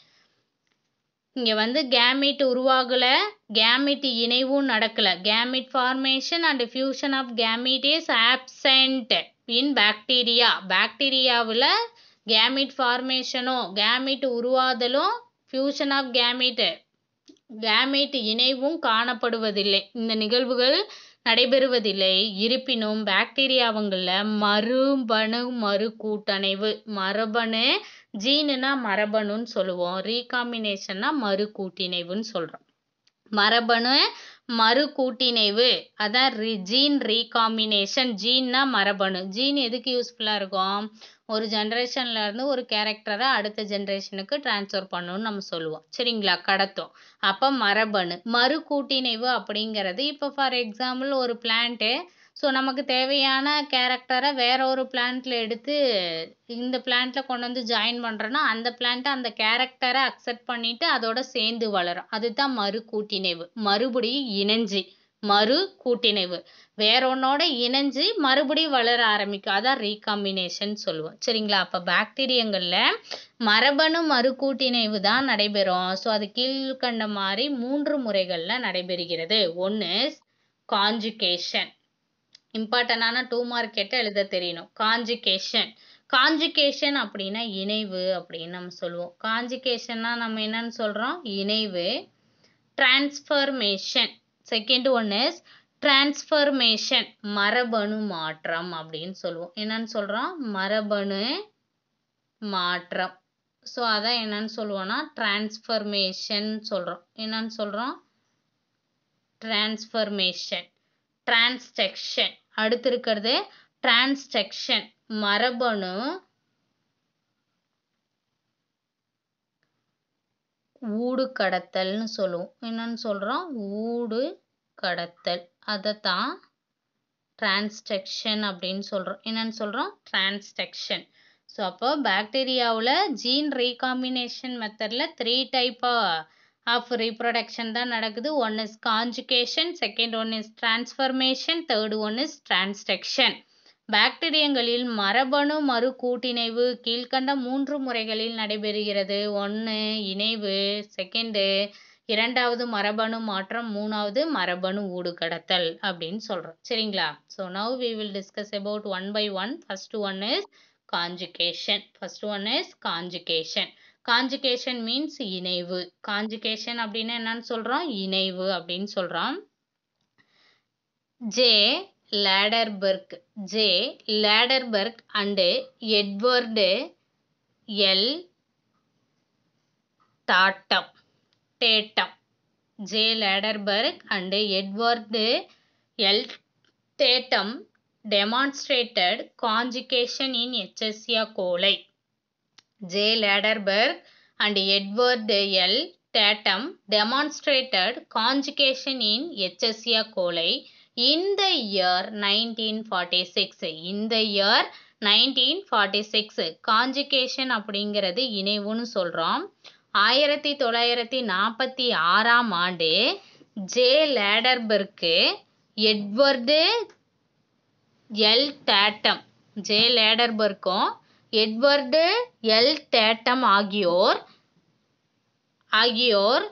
இங்கே வந்து கேமிட் உருவாகலை கேமிட் இணைவும் நடக்கலை gamete formation and fusion of gamete is absent in bacteria பாக்டீரியாவில் கேமிட் ஃபார்மேஷனும் கேமிட் உருவாதலும் ஃபியூஷன் ஆஃப் கேமிட் கேமேட் இணைவும் காணப்படுவதில்லை இந்த நிகழ்வுகள் நடைபெறுவதில்லை இருப்பினும் மறுபணு மறு கூட்டணைவு மரபணு ஜீனுனா மரபணுன்னு சொல்லுவோம் ரீகாம்பினேஷன்னா மறு கூட்டிணைவுன்னு சொல்கிறோம் மரபணு மறு கூட்டிணைவு அதான் ஜீன் ரீகாம்பினேஷன் ஜீன்னா மரபணு ஜீன் எதுக்கு யூஸ்ஃபுல்லாக இருக்கும் ஒரு இருந்து ஒரு கேரக்டரை அடுத்த ஜென்ரேஷனுக்கு டிரான்ஸ்ஃபர் பண்ணணும்னு நம்ம சொல்லுவோம் சரிங்களா கடத்தும் அப்போ மரபணு மறு கூட்டிணைவு அப்படிங்கிறது இப்போ ஃபார் எக்ஸாம்பிள் ஒரு பிளான்ட்டு ஸோ நமக்கு தேவையான கேரக்டரை வேற ஒரு பிளான்ட்ல எடுத்து இந்த பிளான்ட்ல கொண்டு வந்து ஜாயின் பண்ணுறோன்னா அந்த பிளான்ட் அந்த கேரக்டரை அக்செப்ட் பண்ணிட்டு அதோட சேர்ந்து வளரும் அதுதான் மறு கூட்டிணைவு மறுபடியும் இணைஞ்சு மறு கூட்டிணைவு வேற ஒன்னோட இணைஞ்சு மறுபடியும் வளர ஆரம்பிக்கும் அதான் ரீகாம்பினேஷன் சொல்லுவோம் சரிங்களா அப்போ பாக்டீரியங்கள்ல மரபணு மறு கூட்டிணைவு தான் நடைபெறும் ஸோ அது கீழ்கண்ட மாதிரி மூன்று முறைகளில் நடைபெறுகிறது ஒன்னு காஞ்சுகேஷன் இம்பார்ட்டன்டான டூ மார்க் எழுத தெரியணும் காஞ்சுகேஷன் காஞ்சுகேஷன் அப்படின்னா இணைவு அப்படின்னு நம்ம சொல்லுவோம் காஞ்சுகேஷன்னா நம்ம என்னன்னு சொல்கிறோம் இணைவு transformation second one is transformation மரபணு மாற்றம் அப்படின்னு சொல்லுவோம் என்னன்னு சொல்கிறோம் மரபணு மாற்றம் ஸோ அதான் என்னன்னு சொல்லுவோம்னா டிரான்ஸ்ஃபர்மேஷன் சொல்கிறோம் என்னன்னு சொல்கிறோம் டிரான்ஸ்ஃபர்மேஷன் டிரான்ஸ்டக்ஷன் அடுத்து இருக்கிறது டிரான்ஸ்டக்ஷன் மரபணு ஊடு கடத்தல்னு சொல்லுவோம் என்னன்னு சொல்கிறோம் ஊடு கடத்தல் அதை தான் டிரான்ஸ்டெக்ஷன் அப்படின்னு சொல்கிறோம் என்னன்னு சொல்கிறோம் டிரான்ஸ்டெக்ஷன் ஸோ அப்போ பாக்டீரியாவில் ஜீன் ரீகாம்பினேஷன் மெத்தடில் த்ரீ டைப் ஆஃப் ரீப்ரொடக்ஷன் தான் நடக்குது one is conjugation second one is transformation third one is transduction பாக்டீரியங்களில் மரபணு மறு கூட்டிணைவு கீழ்கண்ட மூன்று முறைகளில் நடைபெறுகிறது ஒன்று இணைவு செகண்டு இரண்டாவது மரபணு மாற்றம் மூணாவது மரபணு ஊடுகடத்தல் அப்படின்னு சொல்கிறோம் சரிங்களா so now we will discuss about one by one first one is conjugation first one is conjugation conjugation means இணைவு காஞ்சுகேஷன் அப்படின்னு என்னன்னு சொல்கிறோம் இணைவு அப்படின்னு சொல்கிறோம் J Lederberg J Lederberg and Edward L தாட்டம் datum J Lederberg and Edward L datum demonstrated conjugation இன் எச்சசியா கோலை J Lederberg and Edward L datum demonstrated conjugation இன் எச்சசியா கோலை இந்த இயர் நைன்டீன் ஃபார்ட்டி சிக்ஸ் இந்த year nineteen forty six conjugation அப்படிங்கிறது இணைவுன்னு சொல்கிறோம் ஆயிரத்தி தொள்ளாயிரத்தி நாற்பத்தி ஆறாம் ஆண்டு J Lederberg Edward L Tatum J லேடர்பர்க்கும் எட்வர்டு எல் டேட்டம் ஆகியோர் ஆகியோர்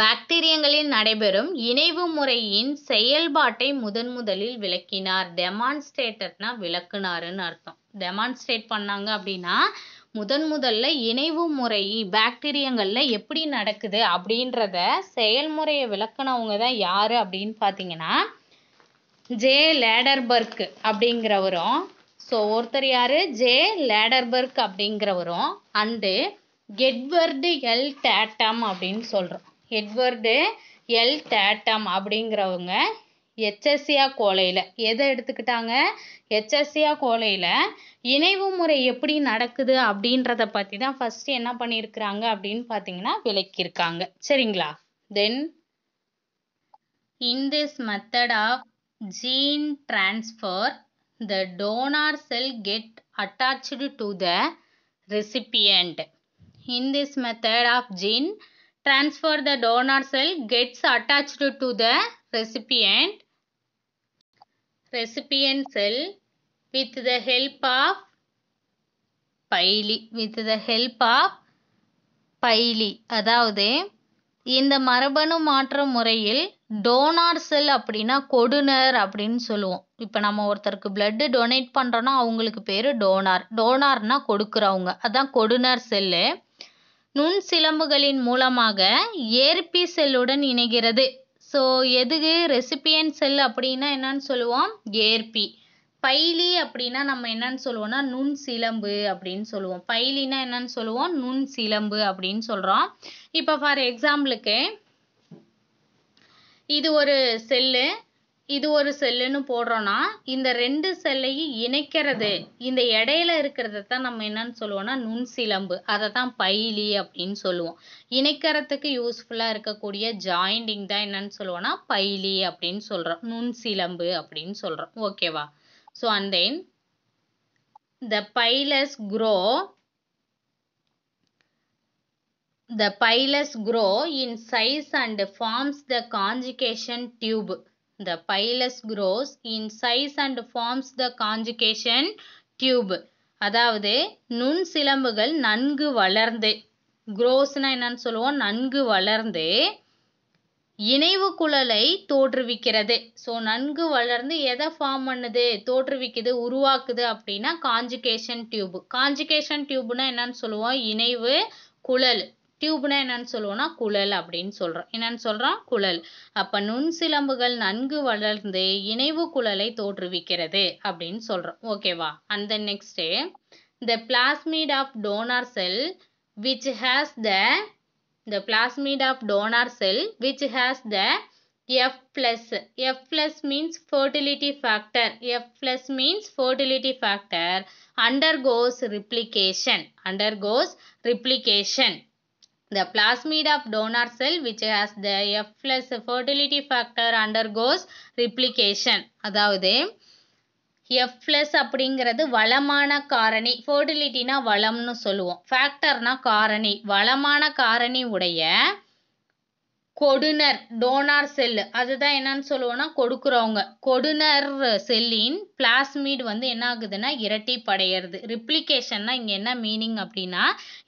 பாக்டீரியங்களில் நடைபெறும் இணைவு முறையின் செயல்பாட்டை முதன் முதலில் விளக்கினார் டெமான்ஸ்ட்ரேட்டர்னா விளக்குனாருன்னு அர்த்தம் டெமான்ஸ்ட்ரேட் பண்ணாங்க அப்படின்னா முதன் முதல்ல இணைவு முறை பாக்டீரியங்களில் எப்படி நடக்குது அப்படின்றத செயல்முறையை விளக்குனவங்க தான் யார் அப்படின்னு பார்த்தீங்கன்னா ஜே லேடர்பர்க் அப்படிங்கிறவரும் ஸோ ஒருத்தர் யார் ஜே லேடர்பர்க் அப்படிங்கிறவரும் அண்டு எட்வர்டு எல் டேட்டம் அப்படின்னு சொல்கிறோம் எட்வர்டு எல் டேட்டம் அப்படிங்கிறவங்க எச்எஸ்சியா கோலையில் எதை எடுத்துக்கிட்டாங்க எச்எஸ்சியா கோலையில் இணைவு முறை எப்படி நடக்குது அப்படின்றத பற்றி தான் ஃபஸ்ட்டு என்ன பண்ணியிருக்கிறாங்க அப்படின்னு பார்த்தீங்கன்னா விளக்கியிருக்காங்க சரிங்களா then in this method of gene transfer the donor cell get attached to the recipient. In this method of gene transfer the donor cell gets attached to the recipient recipient cell with the help of pili with the help of pili அதாவது இந்த மரபணு மாற்ற முறையில் டோனார் செல் அப்படின்னா கொடுனர் அப்படின்னு சொல்லுவோம் இப்போ நம்ம ஒருத்தருக்கு பிளட் டொனேட் பண்ணுறோன்னா அவங்களுக்கு பேர் டோனார் டோனார்னா கொடுக்குறவங்க அதான் கொடுனர் செல்லு நுண் சிலம்புகளின் மூலமாக ஏற்பி செல்லுடன் இணைகிறது ஸோ எதுக்கு ரெசிபியன் செல் அப்படின்னா என்னன்னு சொல்லுவோம் ஏற்பி பைலி அப்படின்னா நம்ம என்னன்னு சொல்லுவோம்னா நுண் சிலம்பு அப்படின்னு சொல்லுவோம் பைலினா என்னன்னு சொல்லுவோம் நுண் சிலம்பு அப்படின்னு சொல்கிறோம் இப்போ ஃபார் எக்ஸாம்பிளுக்கு இது ஒரு செல்லு இது ஒரு செல்லுன்னு போடுறோன்னா இந்த ரெண்டு செல்லையும் இணைக்கிறது இந்த இடையில இருக்கிறத தான் நம்ம என்னன்னு சொல்லுவோம்னா நுண்சிலம்பு அதை தான் பைலி அப்படின்னு சொல்லுவோம் இணைக்கிறதுக்கு யூஸ்ஃபுல்லாக இருக்கக்கூடிய ஜாயிண்டிங் தான் என்னன்னு சொல்லுவோம்னா பைலி அப்படின்னு சொல்கிறோம் நுண்சிலம்பு அப்படின்னு சொல்கிறோம் ஓகேவா so and then the pilus grow the pilus grow in size and forms the conjugation tube The pilus grows in size and forms the conjugation tube. அதாவது நுண் சிலம்புகள் நன்கு வளர்ந்து குரோஸ்னா என்னன்னு சொல்லுவோம் நன்கு வளர்ந்து இணைவு குழலை தோற்றுவிக்கிறது ஸோ நன்கு வளர்ந்து எதை ஃபார்ம் பண்ணுது தோற்றுவிக்குது உருவாக்குது அப்படின்னா காஞ்சுகேஷன் டியூப் காஞ்சுகேஷன் டியூப்னா என்னன்னு சொல்லுவோம் இணைவு குழல் டியூப்னா என்னன்னு சொல்லுவோம்னா குழல் அப்படின்னு சொல்றோம் என்னன்னு சொல்றான் குழல் அப்ப சிலம்புகள் நன்கு வளர்ந்து இணைவு குழலை தோற்றுவிக்கிறது அப்படின்னு சொல்றோம் ஓகேவா அந்த next the plasmid of donor cell which has the the plasmid of donor cell which has the F plus F plus means fertility factor F plus means fertility factor undergoes replication undergoes replication The plasmid of donor cell which has the F plus fertility factor undergoes replication. அதாவது F plus அப்படிங்கரது வலமான காரணி fertility நான் வலம்னு சொல்லுவோம் factor நான் காரணி வலமான காரணி உடைய கொடுனர் டோனார் செல் அதுதான் என்னன்னு சொல்லுவோம்னா கொடுக்குறவங்க கொடுனர் செல்லின் பிளாஸ்மீட் வந்து என்ன ஆகுதுன்னா இரட்டி படையிறது ரிப்ளிகேஷன்னா இங்கே என்ன மீனிங் அப்படின்னா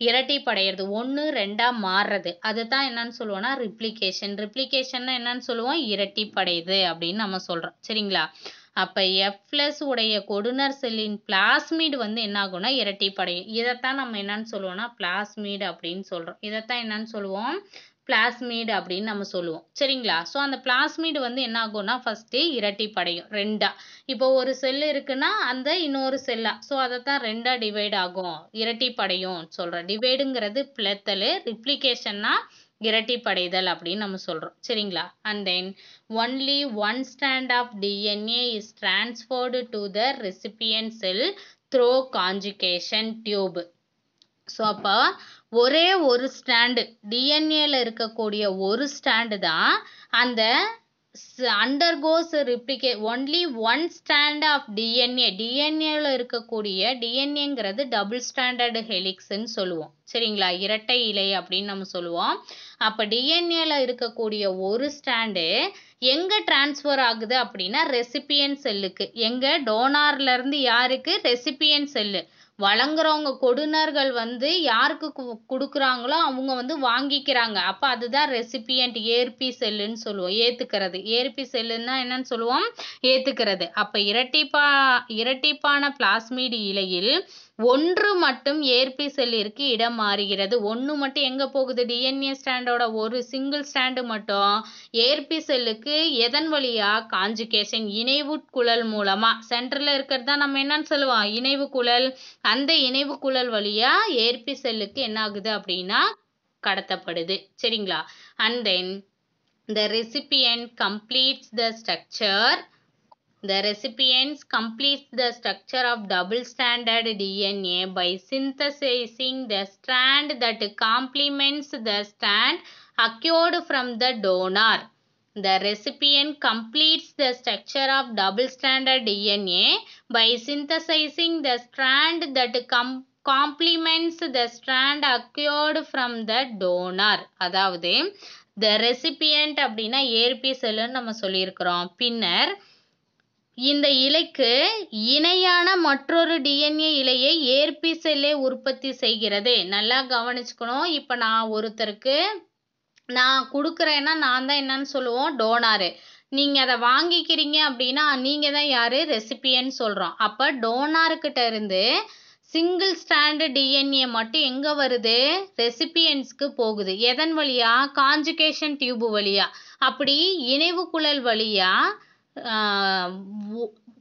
இரட்டி படையிறது ஒன்று ரெண்டாக மாறுறது அதுதான் என்னன்னு சொல்லுவோம்னா ரிப்ளிகேஷன் ரிப்ளிகேஷன்னா என்னன்னு சொல்லுவோம் இரட்டி படையுது அப்படின்னு நம்ம சொல்கிறோம் சரிங்களா அப்போ எஃப் ப்ளஸ் உடைய கொடுனர் செல்லின் பிளாஸ்மீடு வந்து என்ன ஆகும்னா இரட்டிப்படையும் இதைத்தான் நம்ம என்னன்னு சொல்லுவோம்னா பிளாஸ்மீடு அப்படின்னு சொல்கிறோம் இதைத்தான் என்னன்னு சொல்லுவோம் பிளாஸ்மீடு அப்படின்னு நம்ம சொல்லுவோம் சரிங்களா ஸோ அந்த பிளாஸ்மீடு வந்து என்ன ஆகும்னா ஃபஸ்ட்டு படையும் ரெண்டாக இப்போ ஒரு செல் இருக்குன்னா அந்த இன்னொரு செல்லா ஸோ அதை தான் ரெண்டாக டிவைட் ஆகும் இரட்டி படையும் சொல்கிறோம் டிவைடுங்கிறது பிளத்தல் ரிப்ளிகேஷன்னா இரட்டி படைதல் அப்படின்னு நம்ம சொல்கிறோம் சரிங்களா and then only one strand of DNA is transferred to the recipient cell through conjugation tube so அப்போ ஒரே ஒரு ஸ்டாண்டு டிஎன்ஏல இருக்கக்கூடிய ஒரு ஸ்டாண்டு தான் அந்த undergoes replica only one strand of DNA டிஎன்ஏல இருக்கக்கூடிய டிஎன்ஏங்கிறது டபுள் ஸ்டாண்டர்டு ஹெலிக்ஸ்ன்னு சொல்லுவோம் சரிங்களா இரட்டை இலை அப்படின்னு நம்ம சொல்லுவோம் அப்போ டிஎன்ஏல இருக்கக்கூடிய ஒரு ஸ்டாண்டு எங்கே டிரான்ஸ்ஃபர் ஆகுது அப்படின்னா ரெசிபியன் செல்லுக்கு எங்கே டோனார்லேருந்து யாருக்கு ரெசிபியன் செல்லு வழங்குறவங்க கொடுனர்கள் வந்து யாருக்கு கொடுக்குறாங்களோ அவங்க வந்து வாங்கிக்கிறாங்க அப்போ அதுதான் ரெசிபியன்ட் ஏற்பி செல்லுன்னு சொல்லுவோம் ஏற்றுக்கிறது ஏற்பி செல்லுன்னா என்னன்னு சொல்லுவோம் ஏற்றுக்கிறது அப்போ இரட்டிப்பா இரட்டிப்பான பிளாஸ்மிட் இலையில் ஒன்று மட்டும் ஏற்பி செல்லிற்கு இடம் மாறுகிறது ஒன்று மட்டும் எங்கே போகுது டிஎன்ஏ ஸ்டாண்டோட ஒரு சிங்கிள் ஸ்டாண்டு மட்டும் ஏற்பி செல்லுக்கு எதன் வழியாக காஞ்சுகேஷன் இணைவு குழல் மூலமாக சென்டரில் இருக்கிறது தான் நம்ம என்னன்னு சொல்லுவோம் இணைவு குழல் அந்த இணைவு குழல் வழியாக ஏற்பி செல்லுக்கு என்ன ஆகுது அப்படின்னா கடத்தப்படுது சரிங்களா and then the recipient completes the structure The recipients complete the structure of double-stranded DNA by synthesizing the strand that complements the strand acquired from the donor. The recipient completes the structure of double-stranded DNA by synthesizing the strand that com complements the strand acquired from the donor. அதாவது the recipient அப்படின்னா ஏற்பி செல்லுன்னு நம்ம சொல்லியிருக்கிறோம் பின்னர் இந்த இலைக்கு இணையான மற்றொரு டிஎன்ஏ இலையை ஏற்பி செல்லே உற்பத்தி செய்கிறது நல்லா கவனிச்சுக்கணும் இப்போ நான் ஒருத்தருக்கு நான் கொடுக்குறேன்னா நான் தான் என்னன்னு சொல்லுவோம் டோனாரு நீங்கள் அதை வாங்கிக்கிறீங்க அப்படின்னா நீங்கள் தான் யார் ரெசிபியன்னு சொல்கிறோம் அப்போ டோனார்கிட்ட இருந்து சிங்கிள் ஸ்டாண்டு டிஎன்ஏ மட்டும் எங்கே வருது ரெசிபியன்ஸ்க்கு போகுது எதன் வழியா காஞ்சுகேஷன் டியூப் வழியா அப்படி இணைவு குழல் வழியா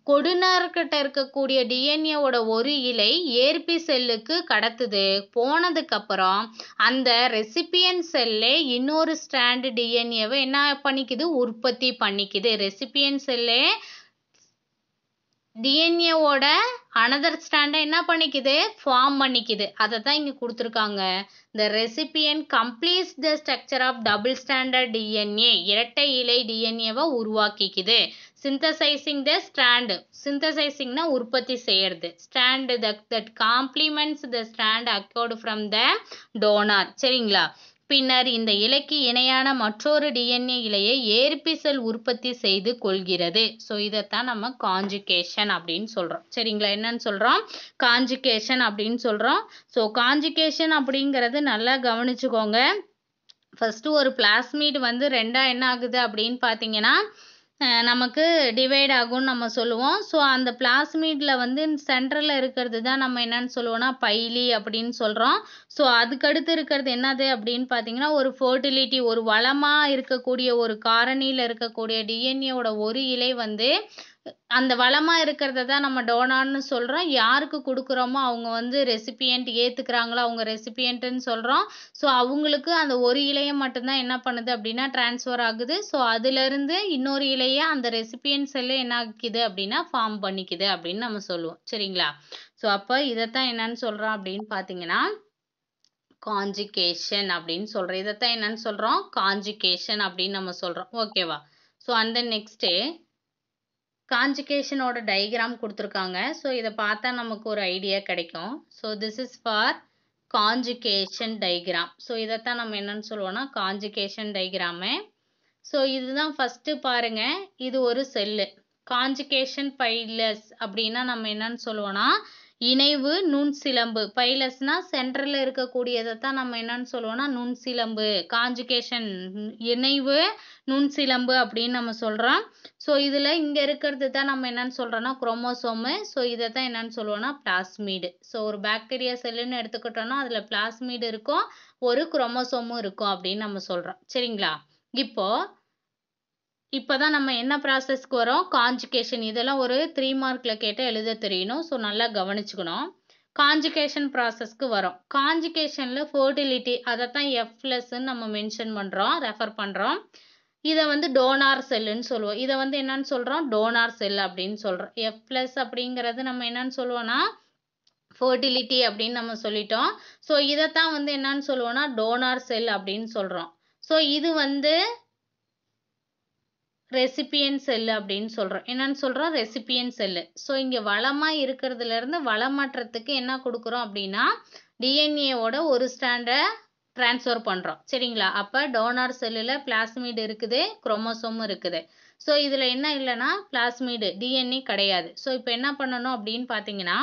கொடினார்கிட்ட இருக்கக்கூடிய டிஎன்ஏவோட ஒரு இலை ஏற்பி செல்லுக்கு கடத்துது போனதுக்கப்புறம் அந்த ரெசிபியன் செல்லே இன்னொரு ஸ்ட்ராண்டு டிஎன்ஏவை என்ன பண்ணிக்குது உற்பத்தி பண்ணிக்குது ரெசிபியன் செல்லே டிஎன்ஏவோட அனதர் ஸ்டாண்டை என்ன பண்ணிக்குது ஃபார்ம் பண்ணிக்குது அதை தான் இங்கே கொடுத்துருக்காங்க the recipient completes the structure of double stranded DNA இரட்டை இலை டிஎன்ஏவை உருவாக்கிக்குது சிந்தசைசிங் த ஸ்டாண்டு சிந்தசைசிங்னா உற்பத்தி செய்யறது strand that complements the strand acquired from the donor சரிங்களா பின்னர் இந்த இலைக்கு இணையான மற்றொரு டிஎன்ஏ இலையை ஏற்பி செல் உற்பத்தி செய்து கொள்கிறது ஸோ இதைத்தான் நம்ம காஞ்சுகேஷன் அப்படின்னு சொல்கிறோம் சரிங்களா என்னன்னு சொல்கிறோம் காஞ்சுகேஷன் அப்படின்னு சொல்கிறோம் ஸோ காஞ்சுகேஷன் அப்படிங்கிறது நல்லா கவனிச்சுக்கோங்க ஃபஸ்ட்டு ஒரு பிளாஸ்மீட் வந்து ரெண்டாக என்ன ஆகுது அப்படின்னு பார்த்தீங்கன்னா நமக்கு டிவைட் ஆகும்னு நம்ம சொல்லுவோம் ஸோ அந்த பிளாஸ்மிடில் வந்து சென்டரில் இருக்கிறது தான் நம்ம என்னன்னு சொல்லுவோம்னா பைலி அப்படின்னு சொல்கிறோம் ஸோ அதுக்கடுத்து இருக்கிறது என்னது அப்படின்னு பார்த்தீங்கன்னா ஒரு ஃபர்டிலிட்டி ஒரு வளமாக இருக்கக்கூடிய ஒரு காரணியில் இருக்கக்கூடிய டிஎன்ஏவோட ஒரு இலை வந்து அந்த வளமாக இருக்கிறத தான் நம்ம டோனான்னு சொல்கிறோம் யாருக்கு கொடுக்குறோமோ அவங்க வந்து ரெசிபியன்ட் ஏத்துக்கிறாங்களோ அவங்க ரெசிபியன்ட்டுன்னு சொல்கிறோம் ஸோ அவங்களுக்கு அந்த ஒரு இலையை மட்டும்தான் என்ன பண்ணுது அப்படின்னா டிரான்ஸ்ஃபர் ஆகுது ஸோ அதுலேருந்து இன்னொரு இலையை அந்த ரெசிபியன்ட் செல்லு என்ன ஆக்கிது அப்படின்னா ஃபார்ம் பண்ணிக்குது அப்படின்னு நம்ம சொல்லுவோம் சரிங்களா ஸோ அப்போ இதைத்தான் என்னன்னு சொல்கிறோம் அப்படின்னு பார்த்தீங்கன்னா காஞ்சிகேஷன் அப்படின்னு சொல்கிறோம் இதைத்தான் என்னன்னு சொல்கிறோம் காஞ்சிகேஷன் அப்படின்னு நம்ம சொல்கிறோம் ஓகேவா ஸோ அந்த நெக்ஸ்ட்டு கான்ஜிகேஷனோட டயக்ராம் கொடுத்துருக்காங்க ஸோ இதை பார்த்தா நமக்கு ஒரு ஐடியா கிடைக்கும் so this is for conjugation diagram so இதைத்தான் நம்ம என்னன்னு சொல்லுவோம்னா கான்ஜிகேஷன் டயக்ராமு ஸோ இதுதான் ஃபஸ்ட்டு பாருங்க இது ஒரு செல்லு கான்ஜிகேஷன் ஃபைலஸ் அப்படின்னா நம்ம என்னன்னு சொல்லுவோம்னா இணைவு நுண் சிலம்பு பைலஸ்னா சென்டரில் இருக்கக்கூடியதை தான் நம்ம என்னன்னு சொல்லுவோம்னா சிலம்பு காஞ்சுகேஷன் இணைவு நுண் சிலம்பு அப்படின்னு நம்ம சொல்கிறோம் ஸோ இதில் இங்கே இருக்கிறது தான் நம்ம என்னன்னு சொல்கிறோம்னா குரோமோசோமு ஸோ இதை தான் என்னன்னு சொல்லுவோம்னா பிளாஸ்மீடு ஸோ ஒரு பாக்டீரியா செல்லுன்னு எடுத்துக்கிட்டோன்னா அதில் பிளாஸ்மீடு இருக்கும் ஒரு குரோமோசோமும் இருக்கும் அப்படின்னு நம்ம சொல்கிறோம் சரிங்களா இப்போது இப்போ தான் நம்ம என்ன ப்ராசஸ்க்கு வரோம் காஞ்சுகேஷன் இதெல்லாம் ஒரு த்ரீ மார்க்கில் கேட்டால் எழுத தெரியணும் ஸோ நல்லா கவனிச்சுக்கணும் காஞ்சுகேஷன் ப்ராசஸ்க்கு வரோம் காஞ்சுகேஷனில் ஃபர்டிலிட்டி அதை தான் எஃப்லெஸ்ன்னு நம்ம மென்ஷன் பண்ணுறோம் ரெஃபர் பண்ணுறோம் இதை வந்து டோனார் செல்லுன்னு சொல்லுவோம் இதை வந்து என்னன்னு சொல்கிறோம் டோனார் செல் அப்படின்னு சொல்கிறோம் எஃப் ப்ளஸ் அப்படிங்கிறது நம்ம என்னன்னு சொல்லுவோம்னா ஃபர்டிலிட்டி அப்படின்னு நம்ம சொல்லிட்டோம் ஸோ இதைத்தான் வந்து என்னன்னு சொல்லுவோம்னா டோனார் செல் அப்படின்னு சொல்கிறோம் ஸோ இது வந்து ரெசிபியன் செல்லு அப்படின்னு சொல்கிறோம் என்னன்னு சொல்கிறோம் ரெசிபியன் செல்லு ஸோ இங்கே வளமாக இருக்கிறதுலேருந்து வளமாற்றத்துக்கு என்ன கொடுக்குறோம் அப்படின்னா டிஎன்ஏவோட ஒரு ஸ்டாண்டை ட்ரான்ஸ்ஃபர் பண்ணுறோம் சரிங்களா அப்போ டோனார் செல்லில் பிளாஸ்மீடு இருக்குது குரோமோசோமும் இருக்குது ஸோ இதில் என்ன இல்லைன்னா பிளாஸ்மீடு டிஎன்ஏ கிடையாது ஸோ இப்போ என்ன பண்ணணும் அப்படின்னு பார்த்தீங்கன்னா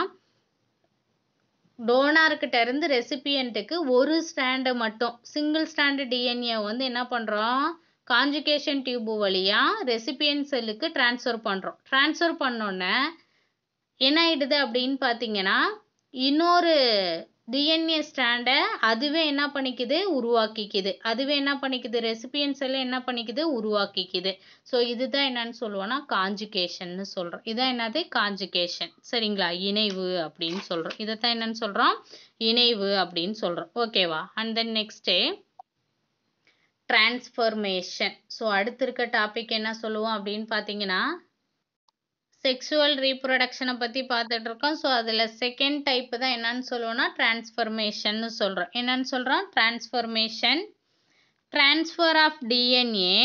டோனார்கிட்ட இருந்து ரெசிபியண்ட்டுக்கு ஒரு ஸ்டாண்டு மட்டும் சிங்கிள் ஸ்டாண்டு டிஎன்ஏ வந்து என்ன பண்ணுறோம் காஞ்சுகேஷன் டியூபு வழியாக ரெசிபியன் செல்லுக்கு டிரான்ஸ்ஃபர் பண்ணுறோம் டிரான்ஸ்ஃபர் பண்ணோன்னே என்ன ஆகிடுது அப்படின்னு பார்த்தீங்கன்னா இன்னொரு டிஎன்ஏ ஸ்டாண்டை அதுவே என்ன பண்ணிக்குது உருவாக்கிக்குது அதுவே என்ன பண்ணிக்குது ரெசிபியன்ஸ் எல்லாம் என்ன பண்ணிக்குது உருவாக்கிக்குது ஸோ இதுதான் என்னன்னு சொல்லுவோம்னா காஞ்சுகேஷன்னு சொல்கிறோம் இதுதான் என்னது காஞ்சுகேஷன் சரிங்களா இணைவு அப்படின்னு சொல்கிறோம் இதைத்தான் என்னன்னு சொல்கிறோம் இணைவு அப்படின்னு சொல்கிறோம் ஓகேவா and then next transformation so அடுத்து இருக்க டாபிக் என்ன சொல்லுவோம் அப்படின்னு பார்த்தீங்கன்னா செக்ஷுவல் ரீப்ரொடக்ஷனை பற்றி பார்த்துட்ருக்கோம் ஸோ அதில் செகண்ட் டைப் தான் என்னன்னு சொல்லுவோம்னா டிரான்ஸ்ஃபர்மேஷன் சொல்கிறோம் என்னன்னு சொல்கிறோம் transformation transfer of DNA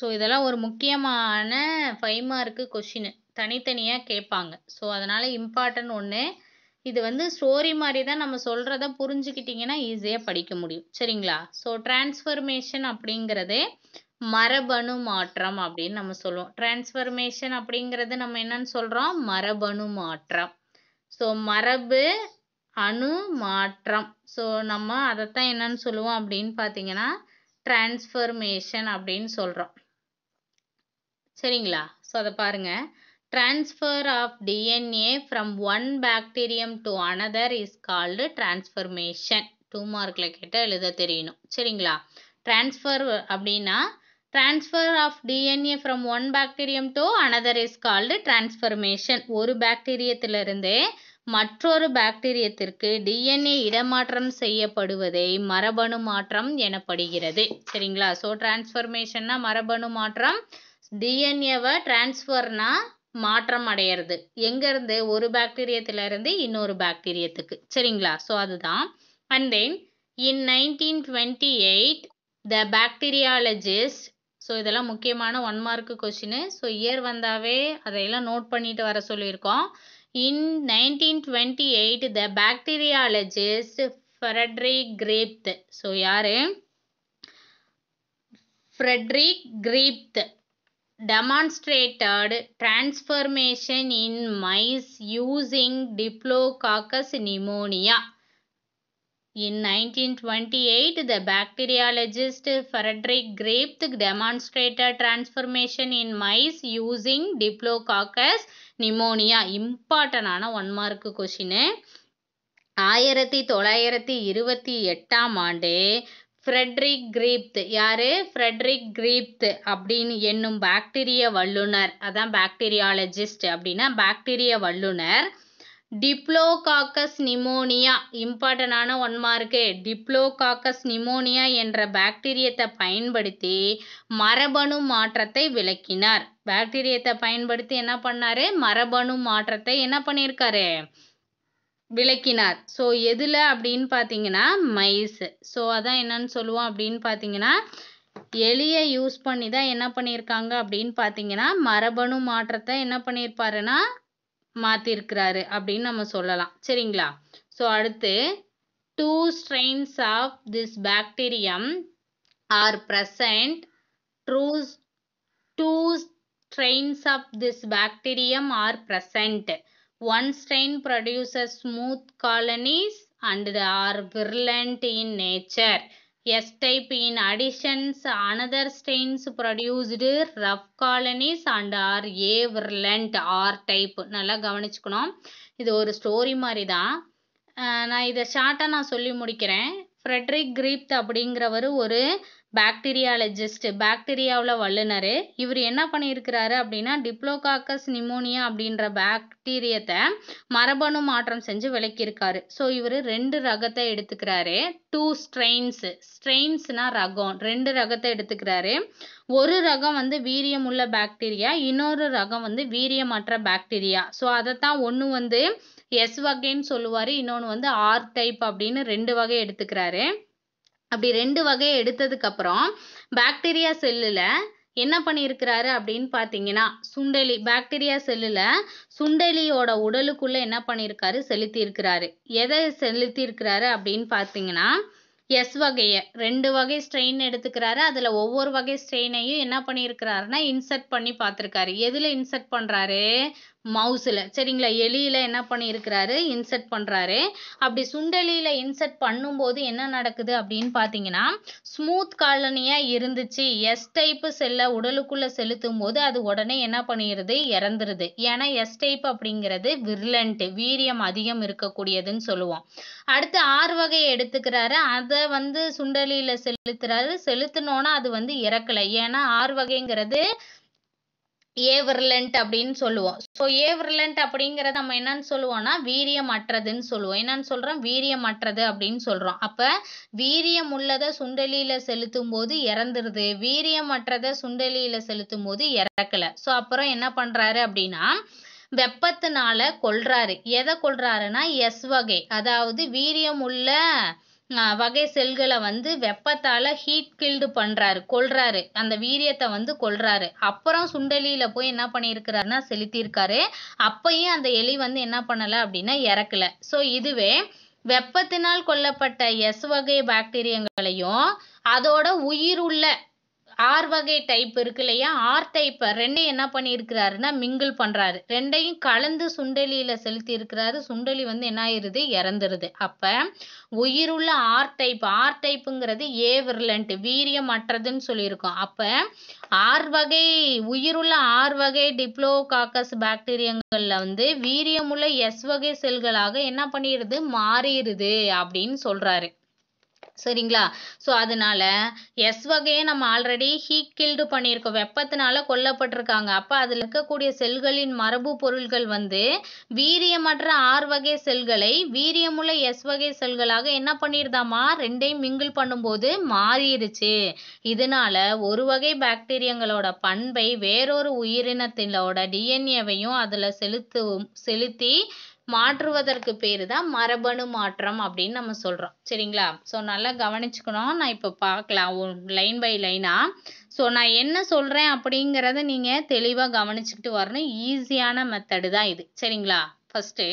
so இதெல்லாம் ஒரு முக்கியமான ஃபைவ் மார்க்கு கொஷின் தனித்தனியாக கேட்பாங்க ஸோ அதனால் இம்பார்ட்டன்ட் ஒன்று இது வந்து ஸ்டோரி மாதிரி தான் நம்ம சொல்கிறத புரிஞ்சுக்கிட்டிங்கன்னா ஈஸியாக படிக்க முடியும் சரிங்களா ஸோ டிரான்ஸ்ஃபர்மேஷன் அப்படிங்கிறதே மரபணு மாற்றம் அப்படின்னு நம்ம சொல்லுவோம் டிரான்ஸ்ஃபர்மேஷன் அப்படிங்கிறது நம்ம என்னன்னு சொல்கிறோம் மரபணு மாற்றம் ஸோ மரபு அணு மாற்றம் ஸோ நம்ம அதைத்தான் என்னன்னு சொல்லுவோம் அப்படின்னு பார்த்தீங்கன்னா டிரான்ஸ்ஃபர்மேஷன் அப்படின்னு சொல்கிறோம் சரிங்களா ஸோ அதை பாருங்கள் Transfer of DNA from one bacterium to another is called transformation. Two மார்க்கில் கேட்டால் எழுத தெரியணும் சரிங்களா டிரான்ஸ்ஃபர் அப்படின்னா transfer of DNA from one bacterium to another is called transformation ஒரு பாக்டீரியத்திலிருந்தே மற்றொரு பாக்டீரியத்திற்கு டிஎன்ஏ இடமாற்றம் செய்யப்படுவதை மரபணு மாற்றம் எனப்படுகிறது சரிங்களா ஸோ டிரான்ஸ்ஃபர்மேஷன்னா மரபணு மாற்றம் டிஎன்ஏவை டிரான்ஸ்ஃபர்னா மாற்றம் அடையிறது எங்கேருந்து ஒரு பாக்டீரியத்திலிருந்து இன்னொரு பாக்டீரியத்துக்கு சரிங்களா ஸோ அதுதான் and then in nineteen twenty eight the bacteriologist so இதெல்லாம் முக்கியமான one mark question so year வந்தாவே அதையெல்லாம் நோட் பண்ணிட்டு வர சொல்லியிருக்கோம் in nineteen twenty eight the bacteriologist Frederick Griffith so யாரு Frederick Griffith demonstrated transformation in mice using Diplococcus pneumonia. In 1928, the bacteriologist Frederick Grape demonstrated transformation in mice using Diplococcus pneumonia. Important one mark question ஆயிரத்தி தொள்ளாயிரத்தி இருபத்தி எட்டாம் ஆண்டு ஃப்ரெட்ரிக் கிரீப்த் யார் ஃப்ரெட்ரிக் கிரீப்த் அப்படின்னு என்னும் பாக்டீரிய வல்லுனர் அதான் பாக்டீரியாலஜிஸ்ட் அப்படின்னா பாக்டீரிய வல்லுனர் டிப்ளோகாக்கஸ் நிமோனியா இம்பார்ட்டனான ஒன் மார்க்கு டிப்ளோகாக்கஸ் நிமோனியா என்ற பாக்டீரியத்தை பயன்படுத்தி மரபணு மாற்றத்தை விளக்கினார் பாக்டீரியத்தை பயன்படுத்தி என்ன பண்ணாரு மரபணு மாற்றத்தை என்ன பண்ணியிருக்காரு விளக்கினார் ஸோ எதில் அப்படின்னு பார்த்தீங்கன்னா மைஸ் ஸோ அதான் என்னன்னு சொல்லுவோம் அப்படின்னு பார்த்தீங்கன்னா எலியை யூஸ் பண்ணி தான் என்ன பண்ணியிருக்காங்க அப்படின்னு பார்த்தீங்கன்னா மரபணு மாற்றத்தை என்ன பண்ணியிருப்பாருன்னா மாற்றிருக்கிறாரு அப்படின்னு நம்ம சொல்லலாம் சரிங்களா ஸோ அடுத்து two strains of this bacterium are present ட்ரூஸ் two strains of this bacterium are present One stain produces smooth colonies and they are virulent in nature. S type in additions, another stains produced rough colonies and are virulent R type. நல்லா கவனிச்சுக்கணும் இது ஒரு ஸ்டோரி மாதிரி தான் நான் இதை ஷார்ட்டாக நான் சொல்லி முடிக்கிறேன் ஃப்ரெட்ரிக் கிரீப்த் அப்படிங்கிறவர் ஒரு பாக்டீரியாலஜிஸ்ட் பாக்டீரியாவில் வல்லுனர் இவர் என்ன பண்ணியிருக்கிறாரு அப்படின்னா டிப்ளோகாக்கஸ் நிமோனியா அப்படின்ற பாக்டீரியத்தை மரபணு மாற்றம் செஞ்சு விளக்கியிருக்காரு ஸோ இவர் ரெண்டு ரகத்தை எடுத்துக்கிறாரு டூ ஸ்ட்ரெயின்ஸு ஸ்ட்ரெயின்ஸ்னா ரகம் ரெண்டு ரகத்தை எடுத்துக்கிறாரு ஒரு ரகம் வந்து வீரியம் உள்ள பாக்டீரியா இன்னொரு ரகம் வந்து வீரியமற்ற பாக்டீரியா ஸோ அதைத்தான் ஒன்று வந்து எஸ் வகைன்னு சொல்லுவார் இன்னொன்று வந்து ஆர் டைப் அப்படின்னு ரெண்டு வகை எடுத்துக்கிறாரு அப்படி ரெண்டு வகையை எடுத்ததுக்கப்புறம் பாக்டீரியா செல்லில் என்ன பண்ணியிருக்கிறாரு அப்படின்னு பார்த்தீங்கன்னா சுண்டெலி பாக்டீரியா செல்லில் சுண்டெலியோட உடலுக்குள்ளே என்ன பண்ணியிருக்காரு செலுத்தியிருக்கிறாரு எதை செலுத்தியிருக்கிறாரு அப்படின்னு பார்த்தீங்கன்னா எஸ் வகையை ரெண்டு வகை ஸ்ட்ரெயின் எடுத்துக்கிறாரு அதில் ஒவ்வொரு வகை ஸ்ட்ரெயினையும் என்ன பண்ணியிருக்கிறாருன்னா இன்சர்ட் பண்ணி பார்த்துருக்காரு எதில் இன்சர்ட் பண்ணுறாரு மவுஸில் சரிங்களா எலியில் என்ன பண்ணியிருக்கிறாரு இன்செர்ட் பண்ணுறாரு அப்படி சுண்டலியில் இன்செர்ட் பண்ணும்போது என்ன நடக்குது அப்படின்னு பார்த்தீங்கன்னா ஸ்மூத் காலனியாக இருந்துச்சு எஸ் டைப்பு செல்லை உடலுக்குள்ளே செலுத்தும் போது அது உடனே என்ன பண்ணிடுது இறந்துருது ஏன்னா எஸ் டைப் அப்படிங்கிறது விர்லண்ட்டு வீரியம் அதிகம் இருக்கக்கூடியதுன்னு சொல்லுவோம் அடுத்து ஆறு வகையை எடுத்துக்கிறாரு அதை வந்து சுண்டலியில் செலுத்துறாரு செலுத்தினோன்னா அது வந்து இறக்கலை ஏன்னா ஆறு வகைங்கிறது ஏவர்லண்ட் அப்படின்னு சொல்லுவோம் ஸோ ஏவர்லண்ட் அப்படிங்கிறத நம்ம என்னன்னு சொல்லுவோம்னா வீரியமற்றதுன்னு சொல்லுவோம் என்னன்னு சொல்கிறோம் வீரியமற்றது அப்படின்னு சொல்கிறோம் அப்போ வீரியம் உள்ளதை சுண்டலியில செலுத்தும் போது இறந்துருது அற்றதை சுண்டலியில செலுத்தும் போது இறக்கல ஸோ அப்புறம் என்ன பண்றாரு அப்படின்னா வெப்பத்தினால கொள்றாரு எதை கொள்றாருன்னா எஸ் வகை அதாவது வீரியம் உள்ள வகை செல்களை வந்து வெப்பத்தால் ஹீட் கில்டு பண்ணுறாரு கொள்றாரு அந்த வீரியத்தை வந்து கொள்றாரு அப்புறம் சுண்டலியில போய் என்ன பண்ணியிருக்கிறாருன்னா செலுத்தியிருக்காரு அப்பயும் அந்த எலி வந்து என்ன பண்ணலை அப்படின்னா இறக்கல ஸோ இதுவே வெப்பத்தினால் கொல்லப்பட்ட எஸ் வகை பாக்டீரியங்களையும் அதோட உயிர் உள்ள ஆர் வகை டைப் இருக்கு இல்லையா ஆர் டைப் ரெண்டையும் என்ன பண்ணியிருக்கிறாருன்னா மிங்கிள் பண்ணுறாரு ரெண்டையும் கலந்து சுண்டலியில் செலுத்தி இருக்கிறாரு சுண்டலி வந்து என்ன ஆயிடுது இறந்துருது அப்போ உயிருள்ள ஆர் டைப் ஆர் டைப்புங்கிறது ஏ விரலண்ட் வீரியமற்றதுன்னு சொல்லியிருக்கோம் அப்போ ஆர் வகை உயிருள்ள ஆர் வகை டிப்ளோகாக்கஸ் பாக்டீரியங்களில் வந்து வீரியமுள்ள எஸ் வகை செல்களாக என்ன பண்ணிடுது மாறிடுது அப்படின்னு சொல்கிறாரு சரிங்களா ஸோ அதனால எஸ் வகையை நம்ம ஆல்ரெடி ஹீ கில்டு பண்ணியிருக்கோம் வெப்பத்தினால கொல்லப்பட்டிருக்காங்க அப்போ அதில் இருக்கக்கூடிய செல்களின் மரபு பொருள்கள் வந்து வீரியமற்ற ஆர் வகை செல்களை வீரியமுள்ள எஸ் வகை செல்களாக என்ன பண்ணியிருந்தாமா ரெண்டையும் மிங்கிள் பண்ணும்போது மாறிடுச்சு இதனால ஒரு வகை பாக்டீரியங்களோட பண்பை வேறொரு உயிரினத்தினோட டிஎன்ஏவையும் அதில் செலுத்து செலுத்தி மாற்றுவதற்கு பேர் தான் மரபணு மாற்றம் அப்படின்னு நம்ம சொல்கிறோம் சரிங்களா ஸோ நல்லா கவனிச்சுக்கணும் நான் இப்போ பார்க்கலாம் லைன் பை லைனாக ஸோ நான் என்ன சொல்கிறேன் அப்படிங்கிறத நீங்கள் தெளிவாக கவனிச்சுக்கிட்டு வரணும் ஈஸியான மெத்தடு தான் இது சரிங்களா ஃபஸ்ட்டு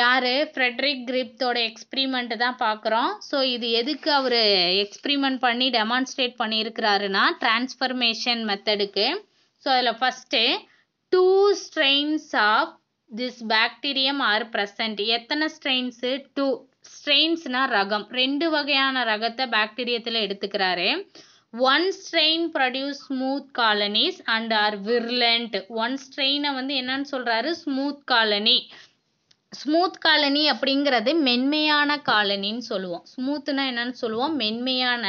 யார் ஃப்ரெட்ரிக் கிரிப்தோட எக்ஸ்பிரிமெண்ட் தான் பார்க்குறோம் ஸோ இது எதுக்கு அவர் எக்ஸ்பிரிமெண்ட் பண்ணி டெமான்ஸ்ட்ரேட் பண்ணியிருக்கிறாருன்னா டிரான்ஸ்ஃபர்மேஷன் மெத்தடுக்கு ஸோ அதில் first two strains of this bacterium are எத்தன எத்தனை ஸ்ட்ரெயின்ஸு டூ ஸ்ட்ரெயின்ஸ்னால் ரகம் ரெண்டு வகையான ரகத்தை பாக்டீரியத்தில் எடுத்துக்கிறாரு one strain produce smooth colonies and are virulent one ஸ்ட்ரெயினை வந்து என்னன்னு சொல்கிறாரு ஸ்மூத் காலனி ஸ்மூத் காலனி அப்படிங்கிறது மென்மையான காலனின்னு சொல்லுவோம் நான் என்னன்னு சொல்லுவோம் மென்மையான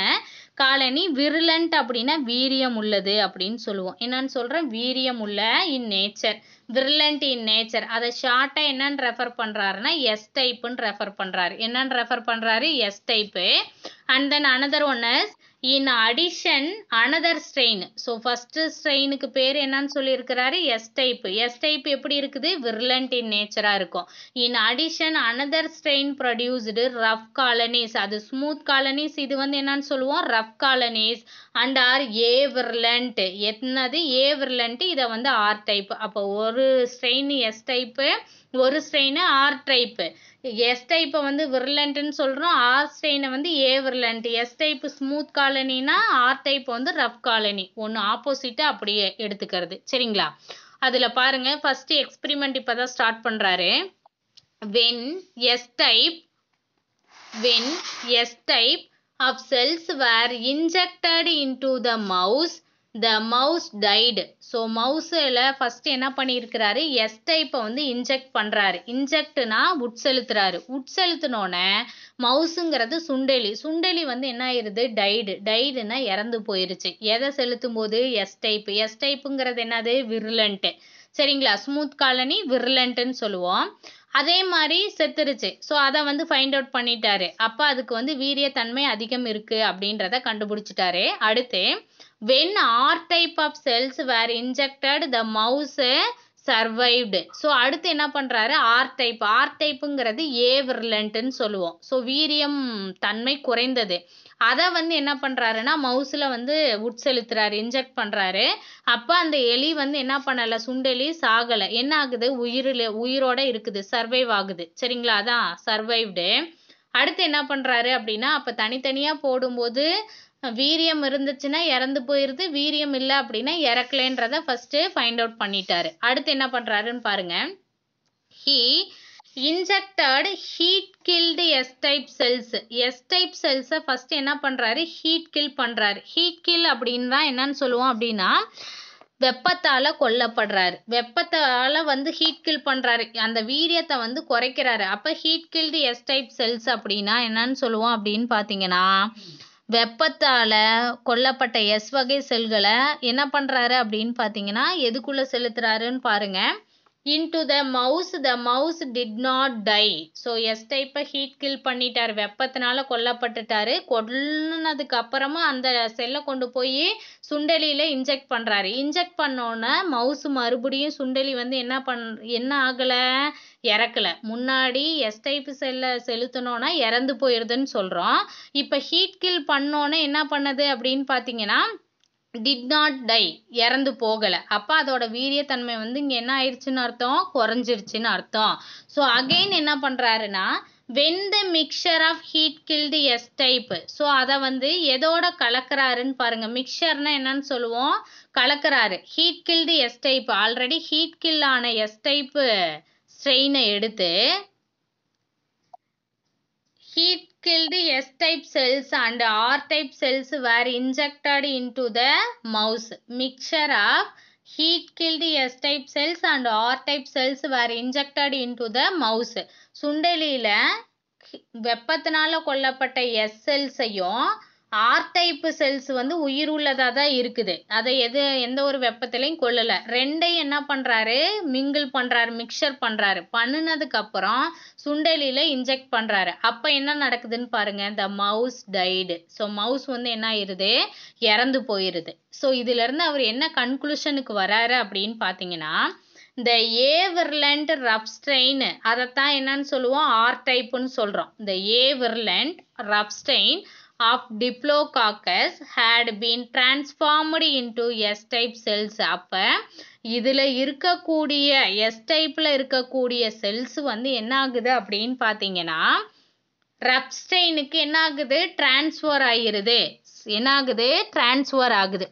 காலனி virulent அப்படின்னா வீரியம் உள்ளது அப்படின்னு சொல்லுவோம் என்ன சொல்கிறேன் வீரியம் உள்ள இன் நேச்சர் விர்லண்ட் இன் நேச்சர் அதை ஷார்ட்டாக என்னன்னு ரெஃபர் பண்ணுறாருன்னா எஸ் டைப்புன்னு ரெஃபர் பண்ணுறாரு என்னன்னு ரெஃபர் பண்ணுறாரு S type and then another one is in addition another strain so first ஸ்ட்ரெயினுக்கு பேர் என்னன்னு சொல்லியிருக்கிறாரு எஸ் டைப் எஸ் டைப் எப்படி இருக்குது விர்லண்ட் இன் நேச்சராக இருக்கும் in addition another strain produced rough colonies அது ஸ்மூத் காலனிஸ் இது வந்து என்னன்னு சொல்லுவோம் rough colonies and are avirulent என்னது ஏ விர்லண்ட்டு இதை வந்து ஆர் டைப் அப்போ ஒரு ஸ்ட்ரெயின் எஸ் டைப்பு ஒரு ஸ்ட்ரெயினு ஆர் டைப்பு எஸ் டைப்பை வந்து விர்லண்ட்டுன்னு சொல்கிறோம் ஆர் ஸ்ட்ரெயினை வந்து avirulent S type smooth காலனினா ஆர் டைப் வந்து ரஃப் காலனி ஒன்று ஆப்போசிட்டாக அப்படியே எடுத்துக்கிறது சரிங்களா அதில் பாருங்கள் ஃபஸ்ட்டு எக்ஸ்பிரிமெண்ட் இப்போ தான் ஸ்டார்ட் பண்ணுறாரு when S type when S type of cells were injected into the mouse the mouse died so மவுஸில் ஃபஸ்ட்டு என்ன பண்ணியிருக்கிறாரு எஸ் டைப்பை வந்து இன்ஜெக்ட் பண்ணுறாரு இன்ஜெக்ட்னா உட்செலுத்துறாரு உட்செலுத்தினோடனே மவுஸுங்கிறது சுண்டெலி சுண்டெலி வந்து என்ன ஆயிடுது டைடு டைடுன்னா இறந்து போயிருச்சு எதை செலுத்தும் போது எஸ் டைப் எஸ் டைப்புங்கிறது என்னது விர்லண்ட்டு சரிங்களா ஸ்மூத் காலனி விர்லண்ட்டுன்னு சொல்லுவோம் அதே மாதிரி செத்துருச்சு ஸோ அதை வந்து ஃபைண்ட் அவுட் பண்ணிட்டாரு அப்போ அதுக்கு வந்து வீரியத்தன்மை அதிகம் இருக்குது அப்படின்றத கண்டுபிடிச்சிட்டாரு அடுத்து when R type of cells were injected the mouse survived so அடுத்து என்ன பண்ணுறாரு ஆர் டைப் ஆர் டைப்புங்கிறது ஏ சொல்லுவோம் ஸோ வீரியம் தன்மை குறைந்தது அதை வந்து என்ன பண்ணுறாருன்னா மவுஸில் வந்து உட்செலுத்துறாரு இன்ஜெக்ட் பண்ணுறாரு அப்போ அந்த எலி வந்து என்ன பண்ணலை சுண்டெலி சாகலை என்ன ஆகுது உயிரில் உயிரோட இருக்குது சர்வைவ் ஆகுது சரிங்களா அதான் சர்வைவ்டு அடுத்து என்ன பண்ணுறாரு அப்படின்னா அப்போ தனித்தனியாக போடும்போது வீரியம் இருந்துச்சுன்னா இறந்து போயிடுது வீரியம் இல்லை அப்படின்னா இறக்கலைன்றத ஃபர்ஸ்ட் ஃபைண்ட் அவுட் பண்ணிட்டாரு அடுத்து என்ன பண்ணுறாருன்னு பாருங்க he injected heat killed S type cells S type செல்ஸை ஃபர்ஸ்ட் என்ன பண்ணுறாரு ஹீட் கில் பண்ணுறாரு ஹீட் கில் அப்படின்னு தான் என்னன்னு சொல்லுவோம் அப்படின்னா வெப்பத்தால் கொல்லப்படுறாரு வெப்பத்தால் வந்து ஹீட் கில் பண்ணுறாரு அந்த வீரியத்தை வந்து குறைக்கிறாரு அப்போ heat killed S type cells அப்படின்னா என்னன்னு சொல்லுவோம் அப்படின்னு பார்த்தீங்கன்னா வெப்பத்தால் கொல்லப்பட்ட எஸ் வகை செல்களை என்ன பண்ணுறாரு அப்படின்னு பார்த்தீங்கன்னா எதுக்குள்ளே செலுத்துறாருன்னு பாருங்கள் into the mouse the mouse did not die so S டைப்பை ஹீட் கில் பண்ணிட்டார் வெப்பத்தினால கொல்லப்பட்டுட்டாரு கொல்லுனதுக்கு அப்புறமா அந்த செல்லை கொண்டு போய் சுண்டலியில் இன்ஜெக்ட் பண்ணுறாரு இன்ஜெக்ட் பண்ணோன்னே மவுஸ் மறுபடியும் சுண்டலி வந்து என்ன பண் என்ன ஆகலை இறக்கலை முன்னாடி எஸ்டைப் செல்லை செலுத்தினோன்னா இறந்து போயிடுதுன்னு சொல்கிறோம் இப்போ ஹீட் கில் பண்ணோன்னே என்ன பண்ணுது அப்படின்னு பார்த்தீங்கன்னா டிட் நாட் டை இறந்து போகலை அப்போ அதோட வீரியத்தன்மை வந்து இங்கே என்ன ஆயிடுச்சுன்னு அர்த்தம் குறைஞ்சிருச்சுன்னு அர்த்தம் ஸோ அகெயின் என்ன பண்ணுறாருன்னா when the mixture of heat killed S type so அதை வந்து எதோட கலக்கிறாருன்னு பாருங்க மிக்சர்னா என்னன்னு சொல்லுவோம் கலக்கிறாரு heat killed S type already heat kill ஆன எஸ் டைப்பு ஸ்ட்ரெயினை எடுத்து heat killed S type cells and R type cells were injected into the mouse. Mixture of heat killed S type cells and R type cells were injected into the mouse. சுண்டலியில் வெப்பத்தினால கொல்லப்பட்ட S செல்ஸையும் ஆர் டைப்பு செல்ஸ் வந்து உயிர் உள்ளதாக தான் இருக்குது அதை எது எந்த ஒரு வெப்பத்திலையும் கொள்ளலை ரெண்டையும் என்ன பண்ணுறாரு மிங்கிள் பண்ணுறாரு மிக்சர் பண்ணுறாரு பண்ணினதுக்கப்புறம் சுண்டலியில் இன்ஜெக்ட் பண்ணுறாரு அப்போ என்ன நடக்குதுன்னு பாருங்கள் the mouse died so mouse வந்து என்ன ஆயிடுது இறந்து போயிடுது ஸோ இதுலேருந்து அவர் என்ன கன்க்ளூஷனுக்கு வராரு அப்படின்னு பார்த்தீங்கன்னா இந்த ஏவர்லண்ட் ஸ்டெயின் அதைத்தான் என்னன்னு சொல்லுவோம் ஆர் டைப்புன்னு சொல்கிறோம் இந்த avirulent strain of Diplococcus had been transformed into S-type cells. அப்போ இதில் இருக்கக்கூடிய S-typeல இருக்கக்கூடிய செல்ஸ் வந்து என்னாகுது அப்படியின் அப்படின்னு பார்த்தீங்கன்னா ரப்ஸ்டெயினுக்கு என்னாகுது ஆகுது டிரான்ஸ்ஃபர் ஆகிருது என்ன ஆகுது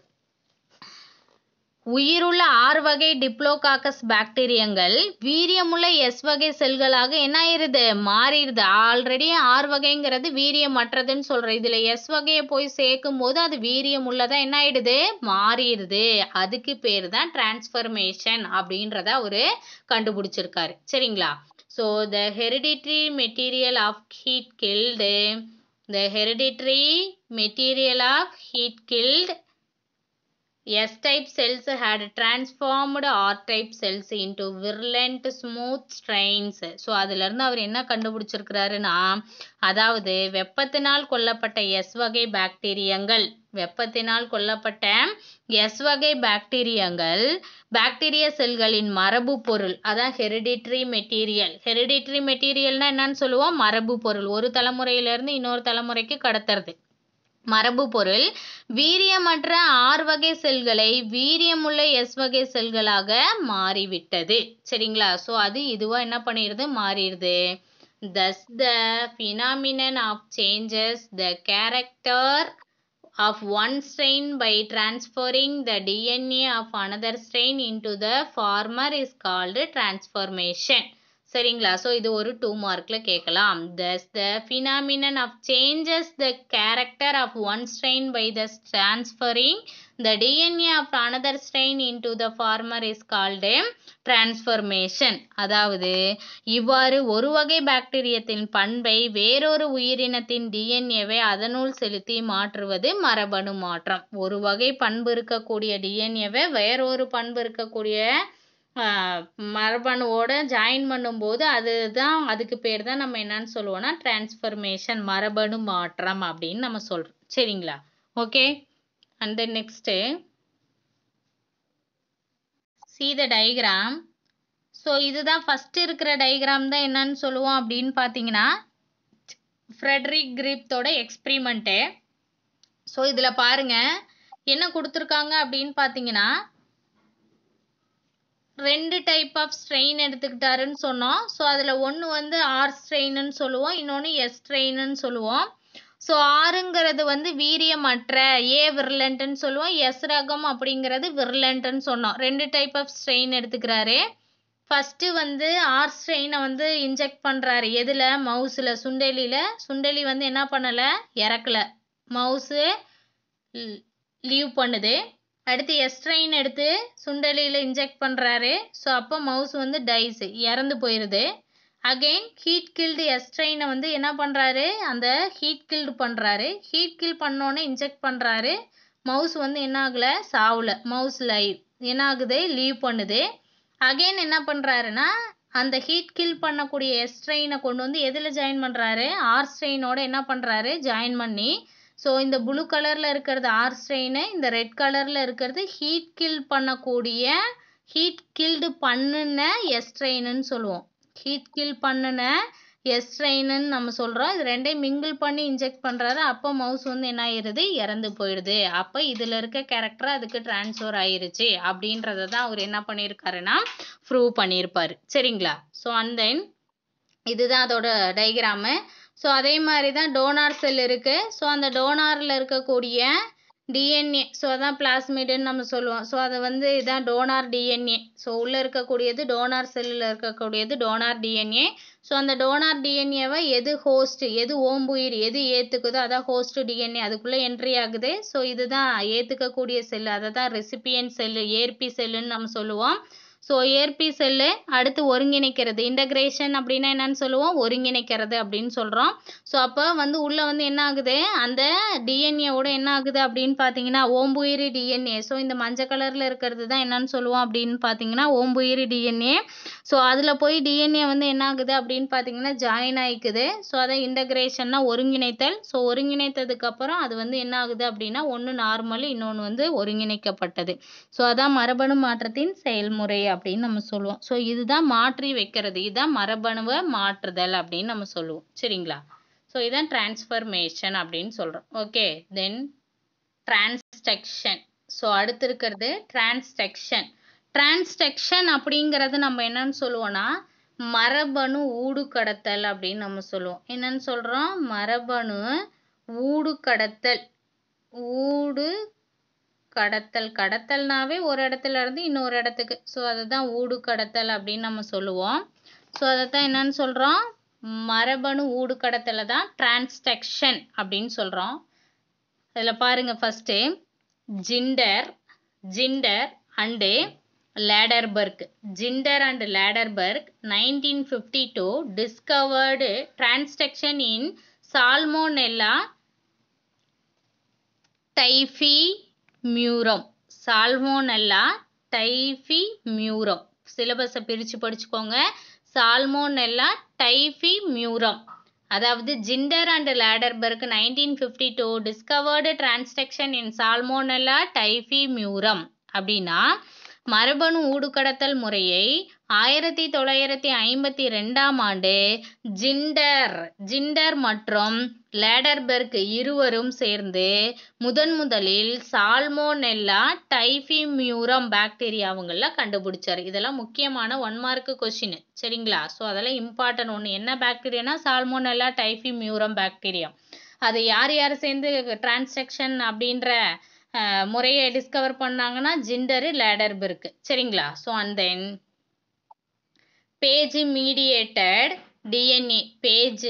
உயிருள்ள ஆறு வகை டிப்ளோகாக்கஸ் பாக்டீரியங்கள் வீரியமுள்ள எஸ் வகை செல்களாக என்ன ஆயிருது மாறிடுது ஆல்ரெடி ஆறு வகைங்கிறது வீரியமற்றதுன்னு சொல்ற இதில் எஸ் வகையை போய் சேர்க்கும் போது அது வீரியம் உள்ளதா என்ன ஆயிடுது மாறிடுது அதுக்கு பேர் தான் டிரான்ஸ்பர்மேஷன் அப்படின்றத அவர் கண்டுபிடிச்சிருக்காரு சரிங்களா so the hereditary material of heat killed the hereditary material of heat killed S-type cells had transformed R-type cells into virulent smooth strains. So அதிலிருந்து அவர் என்ன கண்டுபிடிச்சிருக்கிறாருன்னா அதாவது வெப்பத்தினால் கொல்லப்பட்ட எஸ் வகை பாக்டீரியங்கள் வெப்பத்தினால் கொல்லப்பட்ட எஸ் வகை பாக்டீரியங்கள் பாக்டீரிய செல்களின் மரபு பொருள் அதான் ஹெரிடிட்ரி மெட்டீரியல் ஹெரிடிட்ரி மெட்டீரியல்னா என்னன்னு சொல்லுவோம் மரபு பொருள் ஒரு தலைமுறையிலிருந்து இன்னொரு தலைமுறைக்கு கடத்துறது மரபுப்பொருள் வீரியமற்ற ஆர் வகை செல்களை வீரியமுள்ள எஸ் வகை செல்களாக மாறிவிட்டது சரிங்களா ஸோ அது இதுவாக என்ன பண்ணிடுது மாறிடுது thus the phenomenon of changes the character of one strain by transferring the DNA of another strain into the former is called transformation சரிங்களா ஸோ இது ஒரு டூ மார்க்கில் கேட்கலாம் thus the phenomenon of changes the character of one strain by the transferring the DNA of another strain into the former is called transformation அதாவது இவ்வாறு ஒரு வகை பாக்டீரியத்தின் பண்பை வேறொரு உயிரினத்தின் டிஎன்ஏவை அதனுள் செலுத்தி மாற்றுவது மரபணு மாற்றம் ஒரு வகை பண்பு இருக்கக்கூடிய டிஎன்ஏவை வேறொரு பண்பு இருக்கக்கூடிய மரபணுவோட ஜாயின் பண்ணும் போது அதுதான் அதுக்கு பேர் தான் நம்ம என்னன்னு சொல்லுவோம்னா டிரான்ஸ்ஃபர்மேஷன் மரபணு மாற்றம் அப்படின்னு நம்ம சொல்கிறோம் சரிங்களா okay and then next see the diagram so இதுதான் ஃபர்ஸ்ட் இருக்கிற டயக்ராம் தான் என்னன்னு சொல்லுவோம் அப்படின்னு பார்த்தீங்கன்னா ஃப்ரெட்ரிக் கிரிப்தோட எக்ஸ்பிரிமெண்ட்டு ஸோ இதில் பாருங்கள் என்ன கொடுத்துருக்காங்க அப்படின்னு பார்த்தீங்கன்னா ரெண்டு டைப் ஆஃப் ஸ்ட்ரெயின் எடுத்துக்கிட்டாருன்னு சொன்னோம் ஸோ அதில் ஒன்று வந்து ஆர் ஸ்ட்ரெயின்னு சொல்லுவோம் இன்னொன்று எஸ் ஸ்ட்ரெயின்னு சொல்லுவோம் ஸோ ஆறுங்கிறது வந்து வீரியமற்ற ஏ விரலன்ட்டுன்னு சொல்லுவோம் எஸ் ரகம் அப்படிங்கிறது விர்லண்ட்டுன்னு சொன்னோம் ரெண்டு டைப் ஆஃப் ஸ்ட்ரெயின் எடுத்துக்கிறாரு ஃபஸ்ட்டு வந்து ஆர் ஸ்ட்ரெயினை வந்து இன்ஜெக்ட் பண்ணுறாரு எதில் மவுஸில் சுண்டெலியில் சுண்டெலி வந்து என்ன பண்ணலை இறக்கலை மவுஸு லீவ் பண்ணுது அடுத்து எஸ்ட்ரைன் எடுத்து சுண்டலியில் இன்ஜெக்ட் பண்ணுறாரு ஸோ அப்போ மவுஸ் வந்து டைஸு இறந்து போயிடுது அகெயின் ஹீட் கில்டு எஸ்ட்ரைனை வந்து என்ன பண்ணுறாரு அந்த ஹீட் கில்டு பண்ணுறாரு ஹீட் கில் பண்ணோன்னே இன்ஜெக்ட் பண்ணுறாரு மவுஸ் வந்து என்ன ஆகலை சாவல மவுஸ் லைவ் என்ன ஆகுது லீவ் பண்ணுது அகெயின் என்ன பண்ணுறாருன்னா அந்த ஹீட் கில் பண்ணக்கூடிய எஸ்ட்ரெயினை கொண்டு வந்து எதில் ஜாயின் பண்ணுறாரு ஆர் ஸ்ட்ரெயினோட என்ன பண்ணுறாரு ஜாயின் பண்ணி ஸோ இந்த ப்ளூ கலரில் இருக்கிறது ஆர் ஸ்ட்ரெயினு இந்த ரெட் கலரில் இருக்கிறது ஹீட் கில் பண்ணக்கூடிய ஹீட் கில்டு பண்ணுன எஸ்ட்ரெயின்னு சொல்லுவோம் ஹீட் கில் பண்ணுன எஸ்ட்ரெயின்னு நம்ம சொல்கிறோம் இது ரெண்டையும் மிங்கிள் பண்ணி இன்ஜெக்ட் பண்ணுறாரு அப்போ மவுஸ் வந்து என்ன ஆயிடுது இறந்து போயிடுது அப்போ இதில் இருக்க கேரக்டர் அதுக்கு டிரான்ஸ்ஃபர் ஆயிருச்சு அப்படின்றத தான் அவர் என்ன பண்ணியிருக்காருன்னா ப்ரூவ் பண்ணியிருப்பார் சரிங்களா ஸோ அண்ட் தென் இதுதான் அதோட டயக்ராமு ஸோ அதே மாதிரி தான் டோனார் செல் இருக்குது ஸோ அந்த டோனாரில் இருக்கக்கூடிய டிஎன்ஏ ஸோ அதான் பிளாஸ்மிடுன்னு நம்ம சொல்லுவோம் ஸோ அது வந்து இதுதான் டோனார் டிஎன்ஏ ஸோ உள்ளே இருக்கக்கூடியது டோனார் செல்லில் இருக்கக்கூடியது டோனார் டிஎன்ஏ ஸோ அந்த டோனார் டிஎன்ஏவை எது ஹோஸ்ட் எது ஓம்புயிர் எது ஏற்றுக்குதோ அதான் ஹோஸ்ட் டிஎன்ஏ அதுக்குள்ளே என்ட்ரி ஆகுது ஸோ இதுதான் ஏற்றுக்கக்கூடிய செல் அதை தான் ரெசிபியன் செல்லு ஏற்பி செல்லுன்னு நம்ம சொல்லுவோம் ஸோ ஏற்பி செல்லு அடுத்து ஒருங்கிணைக்கிறது இன்டகிரேஷன் அப்படின்னா என்னன்னு சொல்லுவோம் ஒருங்கிணைக்கிறது அப்படின்னு சொல்கிறோம் ஸோ அப்போ வந்து உள்ளே வந்து என்ன ஆகுது அந்த டிஎன்ஏவோட என்ன ஆகுது அப்படின்னு பார்த்தீங்கன்னா ஓம்புயிரி டிஎன்ஏ ஸோ இந்த மஞ்சள் கலரில் இருக்கிறது தான் என்னன்னு சொல்லுவோம் அப்படின்னு பார்த்தீங்கன்னா ஓம்புயிரி டிஎன்ஏ ஸோ அதில் போய் டிஎன்ஏ வந்து என்ன ஆகுது அப்படின்னு பார்த்தீங்கன்னா ஜாயின் ஆகிக்குது ஸோ அதை இன்டகிரேஷன்னா ஒருங்கிணைத்தல் ஸோ ஒருங்கிணைத்ததுக்கப்புறம் அது வந்து என்ன ஆகுது அப்படின்னா ஒன்று நார்மல் இன்னொன்று வந்து ஒருங்கிணைக்கப்பட்டது ஸோ அதான் மரபணு மாற்றத்தின் செயல்முறை அப்படின்னு நம்ம சொல்லுவோம் ஸோ இதுதான் மாற்றி வைக்கிறது இதுதான் மரபணுவை மாற்றுதல் அப்படின்னு நம்ம சொல்லுவோம் சரிங்களா ஸோ இதான் டிரான்ஸ்ஃபர்மேஷன் அப்படின்னு சொல்கிறோம் ஓகே தென் டிரான்ஸ்டக்ஷன் ஸோ அடுத்து இருக்கிறது டிரான்ஸ்டக்ஷன் டிரான்ஸ்டக்ஷன் அப்படிங்கிறது நம்ம என்னன்னு சொல்லுவோம்னா மரபணு ஊடு கடத்தல் அப்படின்னு நம்ம சொல்லுவோம் என்னன்னு சொல்கிறோம் மரபணு ஊடு கடத்தல் ஊடு கடத்தல் கடத்தல்னாவே ஒரு இடத்துல இருந்து இன்னொரு இடத்துக்கு ஸோ அதை தான் ஊடு கடத்தல் அப்படின்னு நம்ம சொல்லுவோம் ஸோ அதை தான் என்னன்னு சொல்கிறோம் மரபணு ஊடு கடத்தலை தான் டிரான்ஸ்டக்ஷன் அப்படின்னு சொல்கிறோம் அதில் பாருங்கள் first Zinder Zinder and Lederberg Zinder and Lederberg nineteen fifty two discovered transduction in Salmonella typhimurium Salmonella typhimurium சிலபஸை பிரித்து படிச்சுக்கோங்க சால்மோனெல்லா டைஃபி மியூரம் அதாவது Zinder and Lederberg nineteen fifty two discovered transduction in Salmonella typhimurium அப்படின்னா மரபணு ஊடுகடத்தல் முறையை ஆயிரத்தி தொள்ளாயிரத்தி ஐம்பத்தி ரெண்டாம் ஆண்டு ஜிண்டர் ஜிண்டர் மற்றும் லேடர்பெர்க் இருவரும் சேர்ந்து முதன் முதலில் சால்மோனெல்லா டைஃபிமியூரம் பாக்டீரியாவுங்களில் கண்டுபிடிச்சார் இதெல்லாம் முக்கியமான ஒன் மார்க் கொஸ்டின் சரிங்களா ஸோ அதெல்லாம் இம்பார்ட்டன்ட் ஒன்று என்ன பாக்டீரியானா சால்மோனெல்லா டைஃபிமியூரம் பாக்டீரியா அது யார் யார் சேர்ந்து டிரான்ஸ்ட்ரக்ஷன் அப்படின்ற முறையை டிஸ்கவர் பண்ணாங்கன்னா ஜிண்டரு லேடர்பெர்க் சரிங்களா so and then phage mediated DNA Page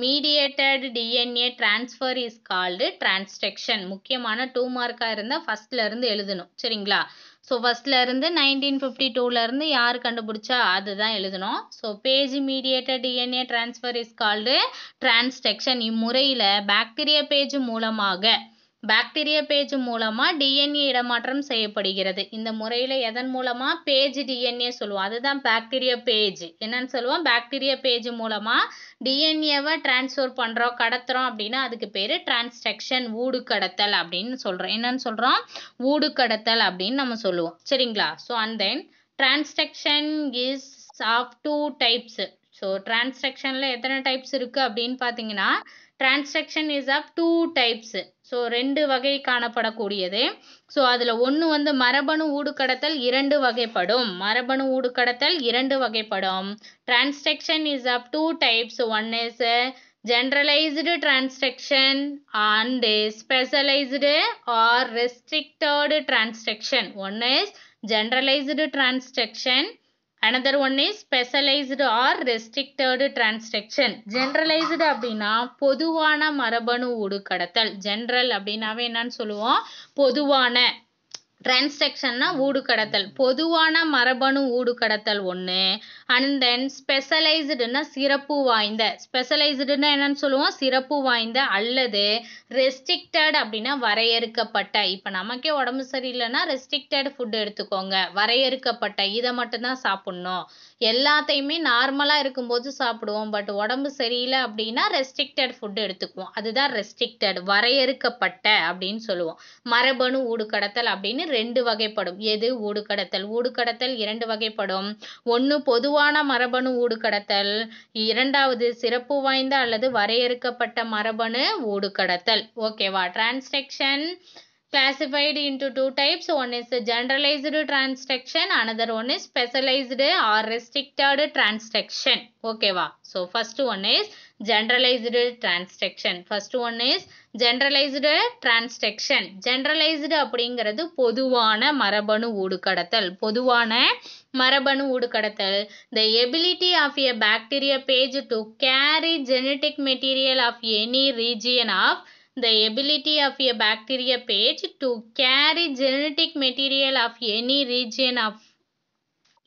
mediated DNA transfer is called transduction. முக்கியமான டூ மார்க்காக இருந்தால் ஃபர்ஸ்ட்ல இருந்து எழுதணும் சரிங்களா ஸோ ஃபர்ஸ்ட்ல இருந்து நைன்டீன் ஃபிஃப்டி டூலேருந்து யார் கண்டுபிடிச்சா அதுதான் எழுதணும் so phage mediated DNA transfer is called transduction இம்முறையில் பாக்டீரியா பேஜ் மூலமாக பாக்டீரியா பேஜ் மூலமாக டிஎன்ஏ இடமாற்றம் செய்யப்படுகிறது இந்த முறையில் எதன் மூலமாக பேஜ் டிஎன்ஏ சொல்லுவோம் அதுதான் பாக்டீரியா பேஜ் என்னன்னு சொல்லுவோம் பாக்டீரியா பேஜ் மூலமாக டிஎன்ஏவை டிரான்ஸ்ஃபர் பண்ணுறோம் கடத்துறோம் அப்படின்னா அதுக்கு பேர் டிரான்ஸ்ட்ரக்ஷன் ஊடு கடத்தல் அப்படின்னு சொல்கிறோம் என்னன்னு சொல்கிறோம் ஊடு கடத்தல் அப்படின்னு நம்ம சொல்லுவோம் சரிங்களா so and then transduction is of two types so டிரான்ஸ்ட்ரக்ஷனில் எத்தனை டைப்ஸ் இருக்குது அப்படின்னு பார்த்தீங்கன்னா transduction is of two types so ரெண்டு வகை காணப்படக்கூடியது ஸோ அதில் ஒன்று வந்து மரபணு ஊடுகடத்தல் இரண்டு வகைப்படும் மரபணு ஊடுகடத்தல் இரண்டு வகைப்படும் transduction is of two types one is generalised transduction and specialised or restricted transduction one is generalised transduction another one is specialised or restricted transduction generalised அப்படின்னா பொதுவான மரபணு உடுக்கடத்தல் ஜென்ரல் அப்படின்னாவே என்னன்னு சொல்லுவோம் பொதுவான டிரான்ஸ்டக்ஷன்னா ஊடுகடத்தல் பொதுவான மரபணு ஊடுகடத்தல் ஒன்று அண்ட் தென் ஸ்பெஷலைஸ்டுன்னா சிறப்பு வாய்ந்த ஸ்பெஷலைஸ்டுன்னா என்னன்னு சொல்லுவோம் சிறப்பு வாய்ந்த அல்லது ரெஸ்ட்ரிக்டட் அப்படின்னா வரையறுக்கப்பட்ட இப்போ நமக்கே உடம்பு சரியில்லைன்னா ரெஸ்ட்ரிக்டட் ஃபுட் எடுத்துக்கோங்க வரையறுக்கப்பட்ட இதை மட்டும்தான் சாப்பிட்ணும் எல்லாத்தையுமே நார்மலாக இருக்கும்போது சாப்பிடுவோம் பட் உடம்பு சரியில்லை அப்படின்னா ரெஸ்ட்ரிக்டட் ஃபுட் எடுத்துக்குவோம் அதுதான் ரெஸ்ட்ரிக்டட் வரையறுக்கப்பட்ட அப்படின்னு சொல்லுவோம் மரபணு ஊடுகடத்தல் அப்படின்னு ரெண்டு வகைப்படும் எது ஊடுகடத்தல் ஊடுகடத்தல் இரண்டு வகைப்படும் ஒன்று பொதுவான மரபணு ஊடுகடத்தல் இரண்டாவது சிறப்பு வாய்ந்த அல்லது வரையறுக்கப்பட்ட மரபணு ஊடுகடத்தல் ஓகேவா டிரான்ஸ்ட்ரக்ஷன் classified into two types one is generalized transaction another one is specialized or restricted transaction okay va so first one is generalized transaction first one is generalized transaction generalized அப்படிங்கிறது பொதுவான மரபணு ஊடுகடத்தல் பொதுவான மரபணு ஊடுகடத்தல் the ability of a bacteria page to carry genetic material of any region of the ability of a bacteria page to carry genetic material of any region of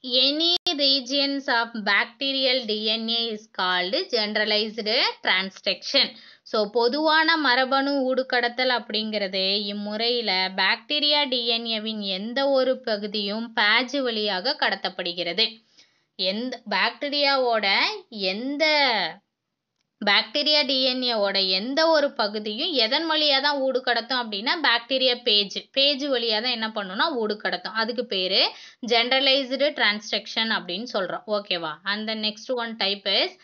any regions of bacterial DNA is called generalized transduction. So பொதுவான மரபணு ஊடுகடத்தல் அப்படிங்கிறது இம்முறையில் பாக்டீரியா டிஎன்ஏவின் எந்த ஒரு பகுதியும் பேஜ் வழியாக கடத்தப்படுகிறது எந்த பாக்டீரியாவோட எந்த பாக்டீரியா டிஎன்ஏவோட எந்த ஒரு பகுதியும் எதன் வழியாக தான் ஊடு கடத்தும் அப்படின்னா பாக்டீரியா பேஜ் பேஜ் வழியாக தான் என்ன பண்ணுன்னா ஊடு கடத்தும் அதுக்கு பேர் ஜென்ரலைஸ்டு டிரான்ஸ்ட்ரக்ஷன் அப்படின்னு சொல்கிறோம் ஓகேவா அந்த next one type is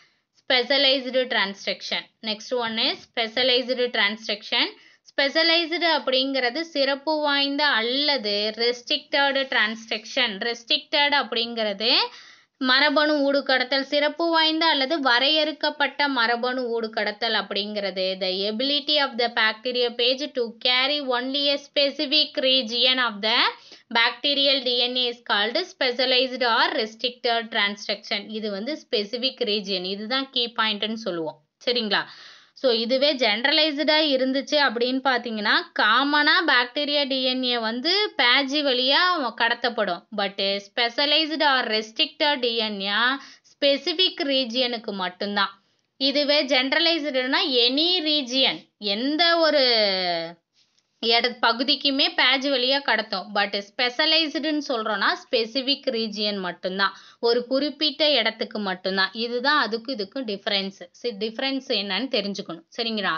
specialised transduction next one is specialised transduction specialised அப்படிங்கிறது சிறப்பு வாய்ந்த அல்லது ரெஸ்ட்ரிக்டடு டிரான்ஸ்ட்ரக்ஷன் ரெஸ்ட்ரிக்டட் அப்படிங்கிறது மரபணு ஊடுகடத்தல் சிறப்பு வாய்ந்த அல்லது வரையறுக்கப்பட்ட மரபணு ஊடுகடத்தல் அப்படிங்கிறது the ability of the bacteria phage to carry only a specific region of the bacterial DNA is called specialised or restricted transduction இது வந்து ஸ்பெசிஃபிக் ரீஜியன் இதுதான் கீ பாயிண்ட்னு சொல்லுவோம் சரிங்களா ஸோ இதுவே ஜென்ரலைஸ்டாக இருந்துச்சு அப்படின்னு பார்த்தீங்கன்னா காமனாக பாக்டீரியா டிஎன்ஏ வந்து பேஜி வழியாக கடத்தப்படும் பட்டு specialised or restricted DNA specific ரீஜியனுக்கு மட்டும்தான் இதுவே ஜென்ரலைஸ்டுனா எனி ரீஜியன் எந்த ஒரு இட பகுதிக்குமே பேஜ் வழியாக கடத்தும் பட் ஸ்பெஷலைஸ்டுன்னு சொல்கிறோன்னா ஸ்பெசிஃபிக் ரீஜியன் மட்டும்தான் ஒரு குறிப்பிட்ட இடத்துக்கு மட்டும்தான் இதுதான் அதுக்கும் இதுக்கும் டிஃப்ரென்ஸ் சி டிஃப்ரென்ஸ் என்னன்னு தெரிஞ்சுக்கணும் சரிங்களா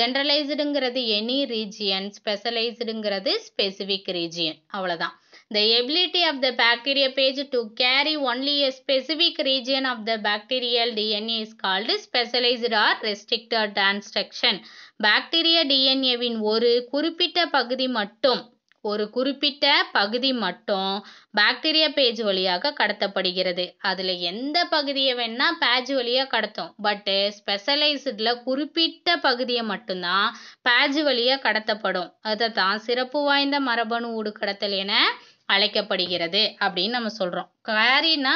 ஜென்ரலைஸ்டுங்கிறது எனி ரீஜியன் ஸ்பெஷலைஸ்டுங்கிறது ஸ்பெசிஃபிக் ரீஜியன் அவ்வளோதான் The ability of the bacteria page to carry only a specific region of the bacterial DNA is called specialized or restricted transduction. DNA டிஎன்ஏவின் ஒரு குறிப்பிட்ட பகுதி மட்டும் ஒரு குறிப்பிட்ட பகுதி மட்டும் பாக்டீரியா பேஜ் வழியாக கடத்தப்படுகிறது அதில் எந்த பகுதியை வேணால் பேஜ் வழியாக கடத்தும் பட்டு ஸ்பெஷலைஸ்டில் குறிப்பிட்ட பகுதியை மட்டும்தான் பேஜ் வழியாக கடத்தப்படும் அதை தான் சிறப்பு வாய்ந்த மரபணு ஊடு கடத்தல் என அழைக்கப்படுகிறது அப்படின்னு நம்ம சொல்கிறோம் கேரின்னா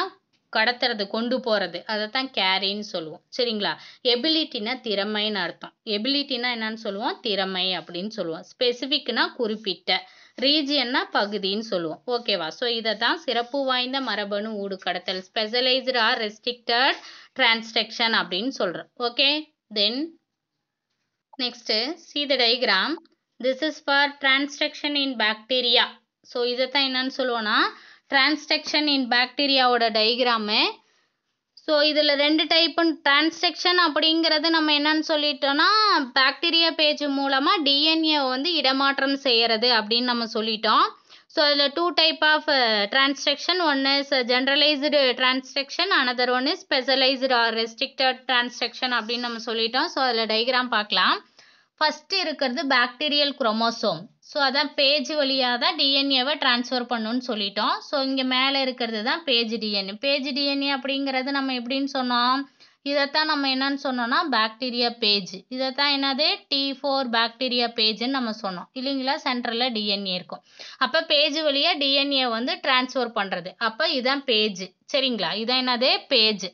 கடத்துறது கொண்டு போகிறது அதை தான் கேரின்னு சொல்லுவோம் சரிங்களா எபிலிட்டினா திறமைன்னு அர்த்தம் எபிலிட்டினா என்னன்னு சொல்லுவோம் திறமை அப்படின்னு சொல்லுவோம் ஸ்பெசிஃபிக்னா குறிப்பிட்ட ரீஜியன்னா பகுதின்னு சொல்லுவோம் ஓகேவா ஸோ இதை தான் சிறப்பு வாய்ந்த மரபணு ஊடு கடத்தல் ஸ்பெஷலைஸ்டு ஆர் ரெஸ்ட்ரிக்டட் டிரான்ஸ்ட்ரக்ஷன் அப்படின்னு சொல்கிறோம் okay then next see the this is for transduction in bacteria so இதை தான் என்னன்னு சொல்லுவோன்னா டிரான்ஸ்டெக்ஷன் இன் பாக்டீரியாவோட டைக்ராமு ஸோ இதில் ரெண்டு டைப்பு டிரான்ஸ்டெக்ஷன் அப்படிங்கிறது நம்ம என்னன்னு சொல்லிட்டோம்னா பாக்டீரியா பேஜ் மூலமாக டிஎன்ஏ வந்து இடமாற்றம் செய்கிறது அப்படின்னு நம்ம சொல்லிட்டோம் ஸோ அதில் two type of transduction one is generalised transduction another one is specialised or restricted transduction அப்படின்னு நம்ம சொல்லிட்டோம் ஸோ அதில் டைக்ராம் பார்க்கலாம் ஃபஸ்ட்டு இருக்கிறது பாக்டீரியல் குரோமோசோம் ஸோ அதான் பேஜ் வழியாக தான் டிஎன்ஏவை ட்ரான்ஸ்ஃபர் பண்ணுன்னு சொல்லிட்டோம் ஸோ இங்கே மேலே இருக்கிறது தான் பேஜ் டிஎன்ஏ பேஜ் டிஎன்ஏ அப்படிங்கிறது நம்ம எப்படின்னு சொன்னோம் இதைத்தான் நம்ம என்னன்னு சொன்னோம்னா பாக்டீரியா பேஜ் இதைத்தான் என்னது டி ஃபோர் பாக்டீரியா பேஜ்னு நம்ம சொன்னோம் இல்லைங்களா சென்டரில் டிஎன்ஏ இருக்கும் அப்போ பேஜ் வழியாக டிஎன்ஏ வந்து டிரான்ஸ்ஃபர் பண்ணுறது அப்போ இதுதான் பேஜ் சரிங்களா இதான் என்னது பேஜ்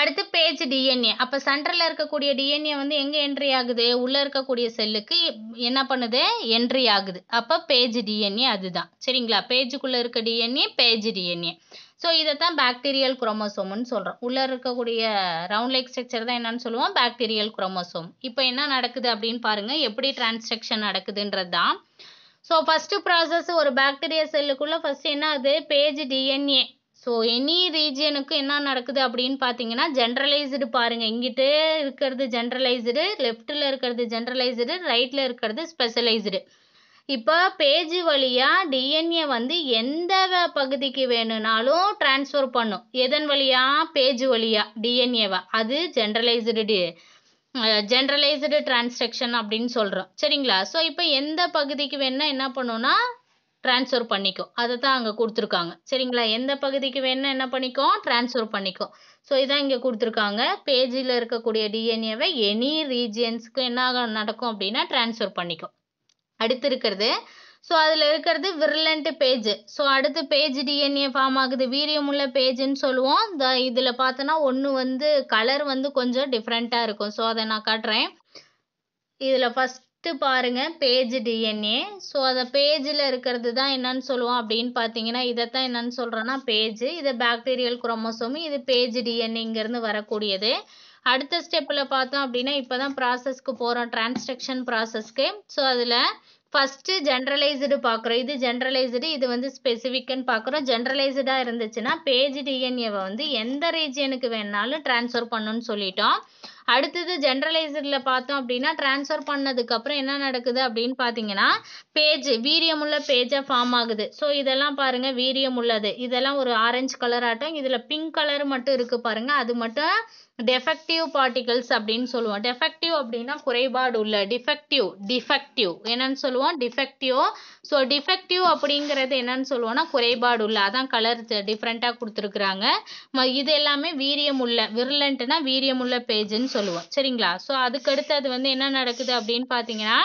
அடுத்து பேஜ் டிஎன்ஏ அப்போ சென்டரில் இருக்கக்கூடிய டிஎன்ஏ வந்து எங்கே என்ட்ரி ஆகுது உள்ளே இருக்கக்கூடிய செல்லுக்கு என்ன பண்ணுது என்ட்ரி ஆகுது அப்போ பேஜ் டிஎன்ஏ அதுதான் சரிங்களா பேஜுக்குள்ளே இருக்க டிஎன்ஏ பேஜ் டிஎன்ஏ ஸோ இதை தான் பாக்டீரியல் குரோமோசோம்னு சொல்கிறோம் உள்ளே இருக்கக்கூடிய ரவுண்ட் லைக் ஸ்ட்ரக்சர் தான் என்னன்னு சொல்லுவோம் பாக்டீரியல் குரோமோசோம் இப்போ என்ன நடக்குது அப்படின்னு பாருங்கள் எப்படி டிரான்ஸ்ட்ரக்ஷன் நடக்குதுன்றது தான் ஸோ ஃபஸ்ட்டு ப்ராசஸ் ஒரு பாக்டீரியா செல்லுக்குள்ளே ஃபஸ்ட்டு என்ன அது பேஜ் டிஎன்ஏ ஸோ எனி ரீஜியனுக்கு என்ன நடக்குது அப்படின்னு பார்த்தீங்கன்னா ஜென்ரலைஸ்டு பாருங்கள் இங்கிட்டு இருக்கிறது ஜென்ரலைஸ்டு லெஃப்ட்டில் இருக்கிறது ஜென்ரலைஸ்டு ரைட்டில் இருக்கிறது ஸ்பெஷலைஸ்டு இப்போ பேஜ் வழியாக டிஎன்ஏ வந்து எந்த பகுதிக்கு வேணும்னாலும் டிரான்ஸ்ஃபர் பண்ணும் எதன் வழியாக பேஜ் வழியாக டிஎன்ஏவை அது ஜென்ரலைஸ்டு டி ஜென்ரலைஸ்டு டிரான்ஸ்ட்ரக்ஷன் அப்படின்னு சொல்கிறோம் சரிங்களா ஸோ இப்போ எந்த பகுதிக்கு வேணும்னா என்ன பண்ணுன்னா ட்ரான்ஸ்ஃபர் பண்ணிக்கும் அதை தான் அங்கே கொடுத்துருக்காங்க சரிங்களா எந்த பகுதிக்கு வேணும்னா என்ன பண்ணிக்கும் ட்ரான்ஸ்ஃபர் பண்ணிக்கும் ஸோ இதான் இங்கே கொடுத்துருக்காங்க பேஜில் இருக்கக்கூடிய டிஎன்ஏவை எனி ரீஜியன்ஸ்க்கு என்ன நடக்கும் அப்படின்னா ட்ரான்ஸ்ஃபர் பண்ணிக்கும் அடுத்து இருக்கிறது ஸோ அதில் இருக்கிறது விரலண்ட் பேஜ் ஸோ அடுத்து பேஜ் டிஎன்ஏ ஃபார்ம் ஆகுது வீரியமுள்ள பேஜ்னு சொல்லுவோம் இந்த இதில் பார்த்தோன்னா ஒன்று வந்து கலர் வந்து கொஞ்சம் டிஃப்ரெண்ட்டாக இருக்கும் ஸோ அதை நான் காட்டுறேன் இதில் ஃபஸ்ட் ஃபிஃப்த்து பாருங்கள் பேஜ் டிஎன்ஏ ஸோ அதை பேஜில் இருக்கிறது தான் என்னன்னு சொல்லுவோம் அப்படின்னு பார்த்தீங்கன்னா இதை தான் என்னன்னு சொல்கிறோன்னா பேஜ் இது பாக்டீரியல் குரோமோசோமு இது பேஜ் டிஎன்ஏங்கிறது வரக்கூடியது அடுத்த ஸ்டெப்பில் பார்த்தோம் அப்படின்னா இப்போ தான் ப்ராசஸ்க்கு போகிறோம் டிரான்ஸ்ட்ரக்ஷன் ப்ராசஸ்க்கு ஸோ அதில் ஃபஸ்ட்டு ஜென்ரலைஸ்டு பார்க்குறோம் இது ஜென்ரலைஸ்டு இது வந்து ஸ்பெசிஃபிக்குன்னு பார்க்குறோம் ஜென்ரலைஸ்டாக இருந்துச்சுன்னா பேஜ் டிஎன்ஏவை வந்து எந்த ரீஜியனுக்கு வேணாலும் ட்ரான்ஸ்ஃபர் பண்ணுன்னு சொல்லிட்டோம் அடுத்தது ஜென்ரலைஸ்டில் பார்த்தோம் அப்படின்னா ட்ரான்ஸ்ஃபர் பண்ணதுக்கப்புறம் என்ன நடக்குது அப்படின்னு பார்த்தீங்கன்னா பேஜ் உள்ள பேஜாக ஃபார்ம் ஆகுது ஸோ இதெல்லாம் பாருங்கள் வீரியம் உள்ளது இதெல்லாம் ஒரு ஆரஞ்சு கலர் ஆட்டம் இதில் பிங்க் கலர் மட்டும் இருக்குது பாருங்கள் அது மட்டும் டெஃபெக்டிவ் பார்ட்டிகல்ஸ் அப்படின்னு சொல்லுவோம் டெஃபெக்டிவ் அப்படின்னா குறைபாடு உள்ள டிஃபெக்டிவ் டிஃபெக்டிவ் என்னன்னு சொல்லுவோம் டிஃபெக்டிவ் ஸோ டிஃபெக்டிவ் அப்படிங்கிறது என்னன்னு சொல்லுவோம்னா குறைபாடு உள்ள அதான் கலர் டிஃப்ரெண்ட்டாக கொடுத்துருக்குறாங்க இது எல்லாமே வீரியம் உள்ள விரலண்ட்டுனா வீரியம் உள்ள பேஜுன்னு சொல்லுவோம் சரிங்களா ஸோ அதுக்கு அடுத்தது வந்து என்ன நடக்குது அப்படின்னு பார்த்தீங்கன்னா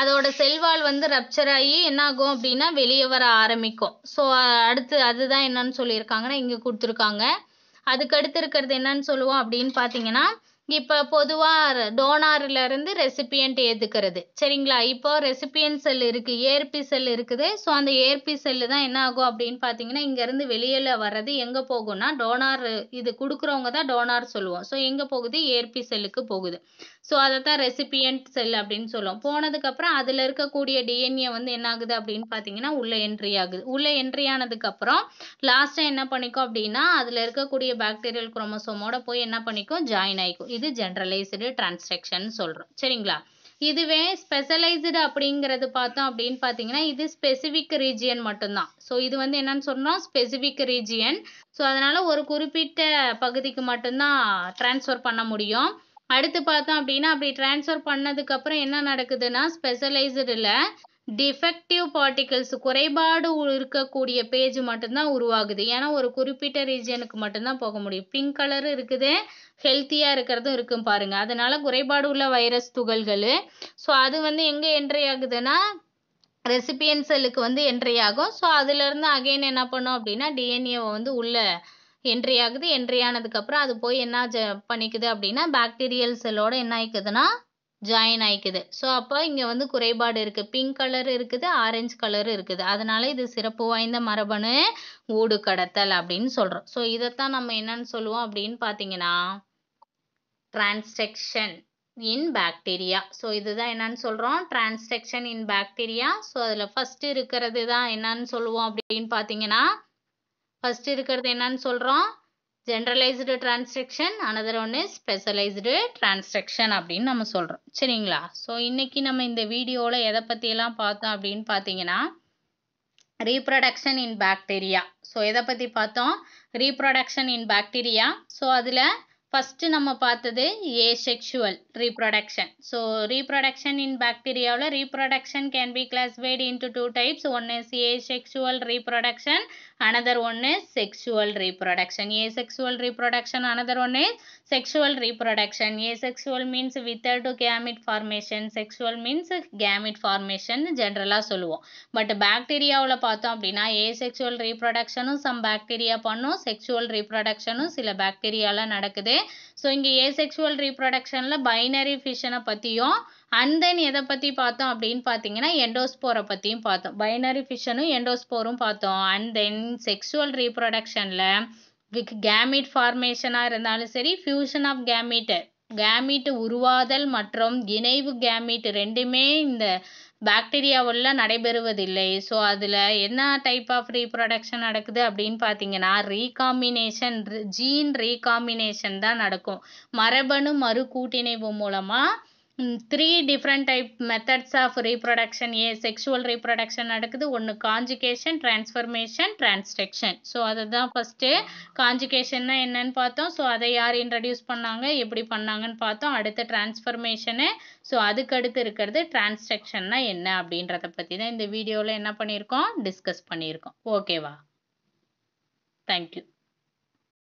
அதோட செல்வால் வந்து ரப்சர் ஆகி என்ன ஆகும் அப்படின்னா வெளியே வர ஆரம்பிக்கும் ஸோ அடுத்து அதுதான் என்னன்னு சொல்லியிருக்காங்கன்னா இங்கே கொடுத்துருக்காங்க அதுக்கு அடுத்து இருக்கிறது என்னன்னு சொல்லுவோம் அப்படின்னு பார்த்தீங்கன்னா இப்போ பொதுவாக இருந்து ரெசிபியன்ட் ஏத்துக்கிறது சரிங்களா இப்போ ரெசிபியன் செல் இருக்குது ஏற்பி செல் இருக்குது ஸோ அந்த ஏற்பி செல்லு தான் என்ன ஆகும் அப்படின்னு பார்த்தீங்கன்னா இங்கேருந்து வெளியில வர்றது எங்கே போகும்னா டோனார் இது கொடுக்குறவங்க தான் டோனார் சொல்லுவோம் ஸோ எங்கே போகுது ஏற்பி செல்லுக்கு போகுது ஸோ அதை தான் ரெசிபியன்ட் செல் அப்படின்னு சொல்லுவோம் போனதுக்கப்புறம் அதில் இருக்கக்கூடிய டிஎன்ஏ வந்து என்ன ஆகுது அப்படின்னு பார்த்தீங்கன்னா உள்ள என்ட்ரி ஆகுது உள்ள என்ட்ரி ஆனதுக்கப்புறம் லாஸ்ட்டாக என்ன பண்ணிக்கும் அப்படின்னா அதில் இருக்கக்கூடிய பாக்டீரியல் குரோமோசோமோட போய் என்ன பண்ணிக்கும் ஜாயின் ஆகிக்கும் இது ஜென்ரலைஸ்டு டிரான்ஸ்ட்ரக்ஷன் சொல்கிறோம் சரிங்களா இதுவே ஸ்பெஷலைஸ்டு அப்படிங்கிறது பார்த்தோம் அப்படின்னு பார்த்தீங்கன்னா இது ஸ்பெசிஃபிக் ரீஜியன் மட்டும்தான் ஸோ இது வந்து என்னன்னு சொன்னால் ஸ்பெசிஃபிக் ரீஜியன் ஸோ அதனால் ஒரு குறிப்பிட்ட பகுதிக்கு மட்டும்தான் ட்ரான்ஸ்ஃபர் பண்ண முடியும் அடுத்து பார்த்தோம் அப்படின்னா அப்படி டிரான்ஸ்ஃபர் பண்ணதுக்கப்புறம் என்ன நடக்குதுன்னா ஸ்பெஷலைஸ்டில் டிஃபெக்டிவ் பார்ட்டிகல்ஸ் குறைபாடு இருக்கக்கூடிய பேஜ் மட்டும்தான் உருவாகுது ஏன்னா ஒரு குறிப்பிட்ட ரீஜனுக்கு மட்டும்தான் போக முடியும் பிங்க் கலர் இருக்குது ஹெல்த்தியாக இருக்கிறதும் இருக்கும் பாருங்க அதனால குறைபாடு உள்ள வைரஸ் துகள்கள் ஸோ அது வந்து எங்கே என்ட்ரி ஆகுதுன்னா ரெசிபியன் செல்லுக்கு வந்து என்ட்ரி ஆகும் ஸோ அதுலேருந்து அகெயின் என்ன பண்ணோம் அப்படின்னா டிஎன்ஏவை வந்து உள்ள என்ட்ரி ஆகுது என்ட்ரி ஆனதுக்கப்புறம் அது போய் என்ன ஜ பண்ணிக்குது அப்படின்னா பாக்டீரியல் செல்லோட என்ன ஆயிக்குதுன்னா ஜாயின் ஆயிக்குது ஸோ அப்போ இங்கே வந்து குறைபாடு இருக்குது பிங்க் கலர் இருக்குது ஆரஞ்சு கலர் இருக்குது அதனால இது சிறப்பு வாய்ந்த மரபணு ஊடு கடத்தல் அப்படின்னு சொல்கிறோம் ஸோ இதைத்தான் நம்ம என்னன்னு சொல்லுவோம் அப்படின்னு பார்த்தீங்கன்னா டிரான்ஸ்டெக்ஷன் இன் பாக்டீரியா ஸோ இதுதான் என்னன்னு சொல்கிறோம் டிரான்ஸ்டெக்ஷன் இன் பாக்டீரியா ஸோ அதில் ஃபஸ்ட்டு இருக்கிறது தான் என்னன்னு சொல்லுவோம் அப்படின்னு பார்த்தீங்கன்னா ஃபர்ஸ்ட் இருக்கிறது என்னன்னு சொல்கிறோம் generalised transduction another one specialised transduction அப்படின்னு நம்ம சொல்கிறோம் சரிங்களா ஸோ இன்னைக்கு நம்ம இந்த வீடியோவில் எதை பற்றியெல்லாம் பார்த்தோம் அப்படின்னு பார்த்தீங்கன்னா ரீப்ரொடக்ஷன் இன் பாக்டீரியா ஸோ எதை பற்றி பார்த்தோம் ரீப்ரொடக்ஷன் இன் பாக்டீரியா ஸோ அதில் ஃபஸ்ட்டு நம்ம பார்த்தது ஏ sexual reproduction so reproduction in பாக்டீரியாவில் reproduction can be classified into two types one is A sexual reproduction another one is sexual reproduction asexual reproduction another one is sexual reproduction asexual means without gamete formation sexual means gamete formation ஜென்ரலாக சொல்லுவோம் பட் பாக்டீரியாவில் பார்த்தோம் அப்படின்னா ஏசெக்சுவல் ரீப்ரொடக்ஷனும் சம் பாக்டீரியா பண்ணும் செக்ஷுவல் ரீப்ரொடக்ஷனும் சில பாக்டீரியாலாம் நடக்குது ஸோ இங்கே ஏசெக்சுவல் ரீப்ரொடக்ஷனில் பைனரி ஃபிஷனை பற்றியும் அண்ட் தென் எதை பற்றி பார்த்தோம் அப்படின்னு பார்த்தீங்கன்னா எண்டோஸ்போரை பற்றியும் பார்த்தோம் பைனரி ஃபிஷனும் எண்டோஸ்போரும் பார்த்தோம் அண்ட் தென் செக்ஷுவல் ரீப்ரொடக்ஷனில் வித் கேமிட் ஃபார்மேஷனாக இருந்தாலும் சரி ஃபியூஷன் ஆஃப் கேமிட்டு கேமிட்டு உருவாதல் மற்றும் இணைவு கேமிட் ரெண்டுமே இந்த பாக்டீரியாவில் நடைபெறுவதில்லை ஸோ அதில் என்ன டைப் ஆஃப் ரீப்ரொடக்ஷன் நடக்குது அப்படின்னு பார்த்தீங்கன்னா ரீகாம்பினேஷன் ஜீன் ரீகாம்பினேஷன் தான் நடக்கும் மரபணு மறு கூட்டிணைவு மூலமாக three different type methods of reproduction A sexual reproduction நடக்குது ஒன்று காஞ்சுகேஷன் டிரான்ஸ்ஃபர்மேஷன் டிரான்ஸ்டெக்ஷன் ஸோ அதுதான் ஃபஸ்ட்டு காஞ்சுகேஷன்னா என்னன்னு பார்த்தோம் ஸோ அதை யார் இன்ட்ரடியூஸ் பண்ணாங்க எப்படி பண்ணாங்கன்னு பார்த்தோம் அடுத்து டிரான்ஸ்ஃபர்மேஷனு ஸோ அதுக்கடுத்து இருக்கிறது டிரான்ஸ்டெக்ஷன்னா என்ன அப்படின்றத பற்றி தான் இந்த வீடியோவில் என்ன பண்ணியிருக்கோம் டிஸ்கஸ் பண்ணியிருக்கோம் ஓகேவா தேங்க்யூ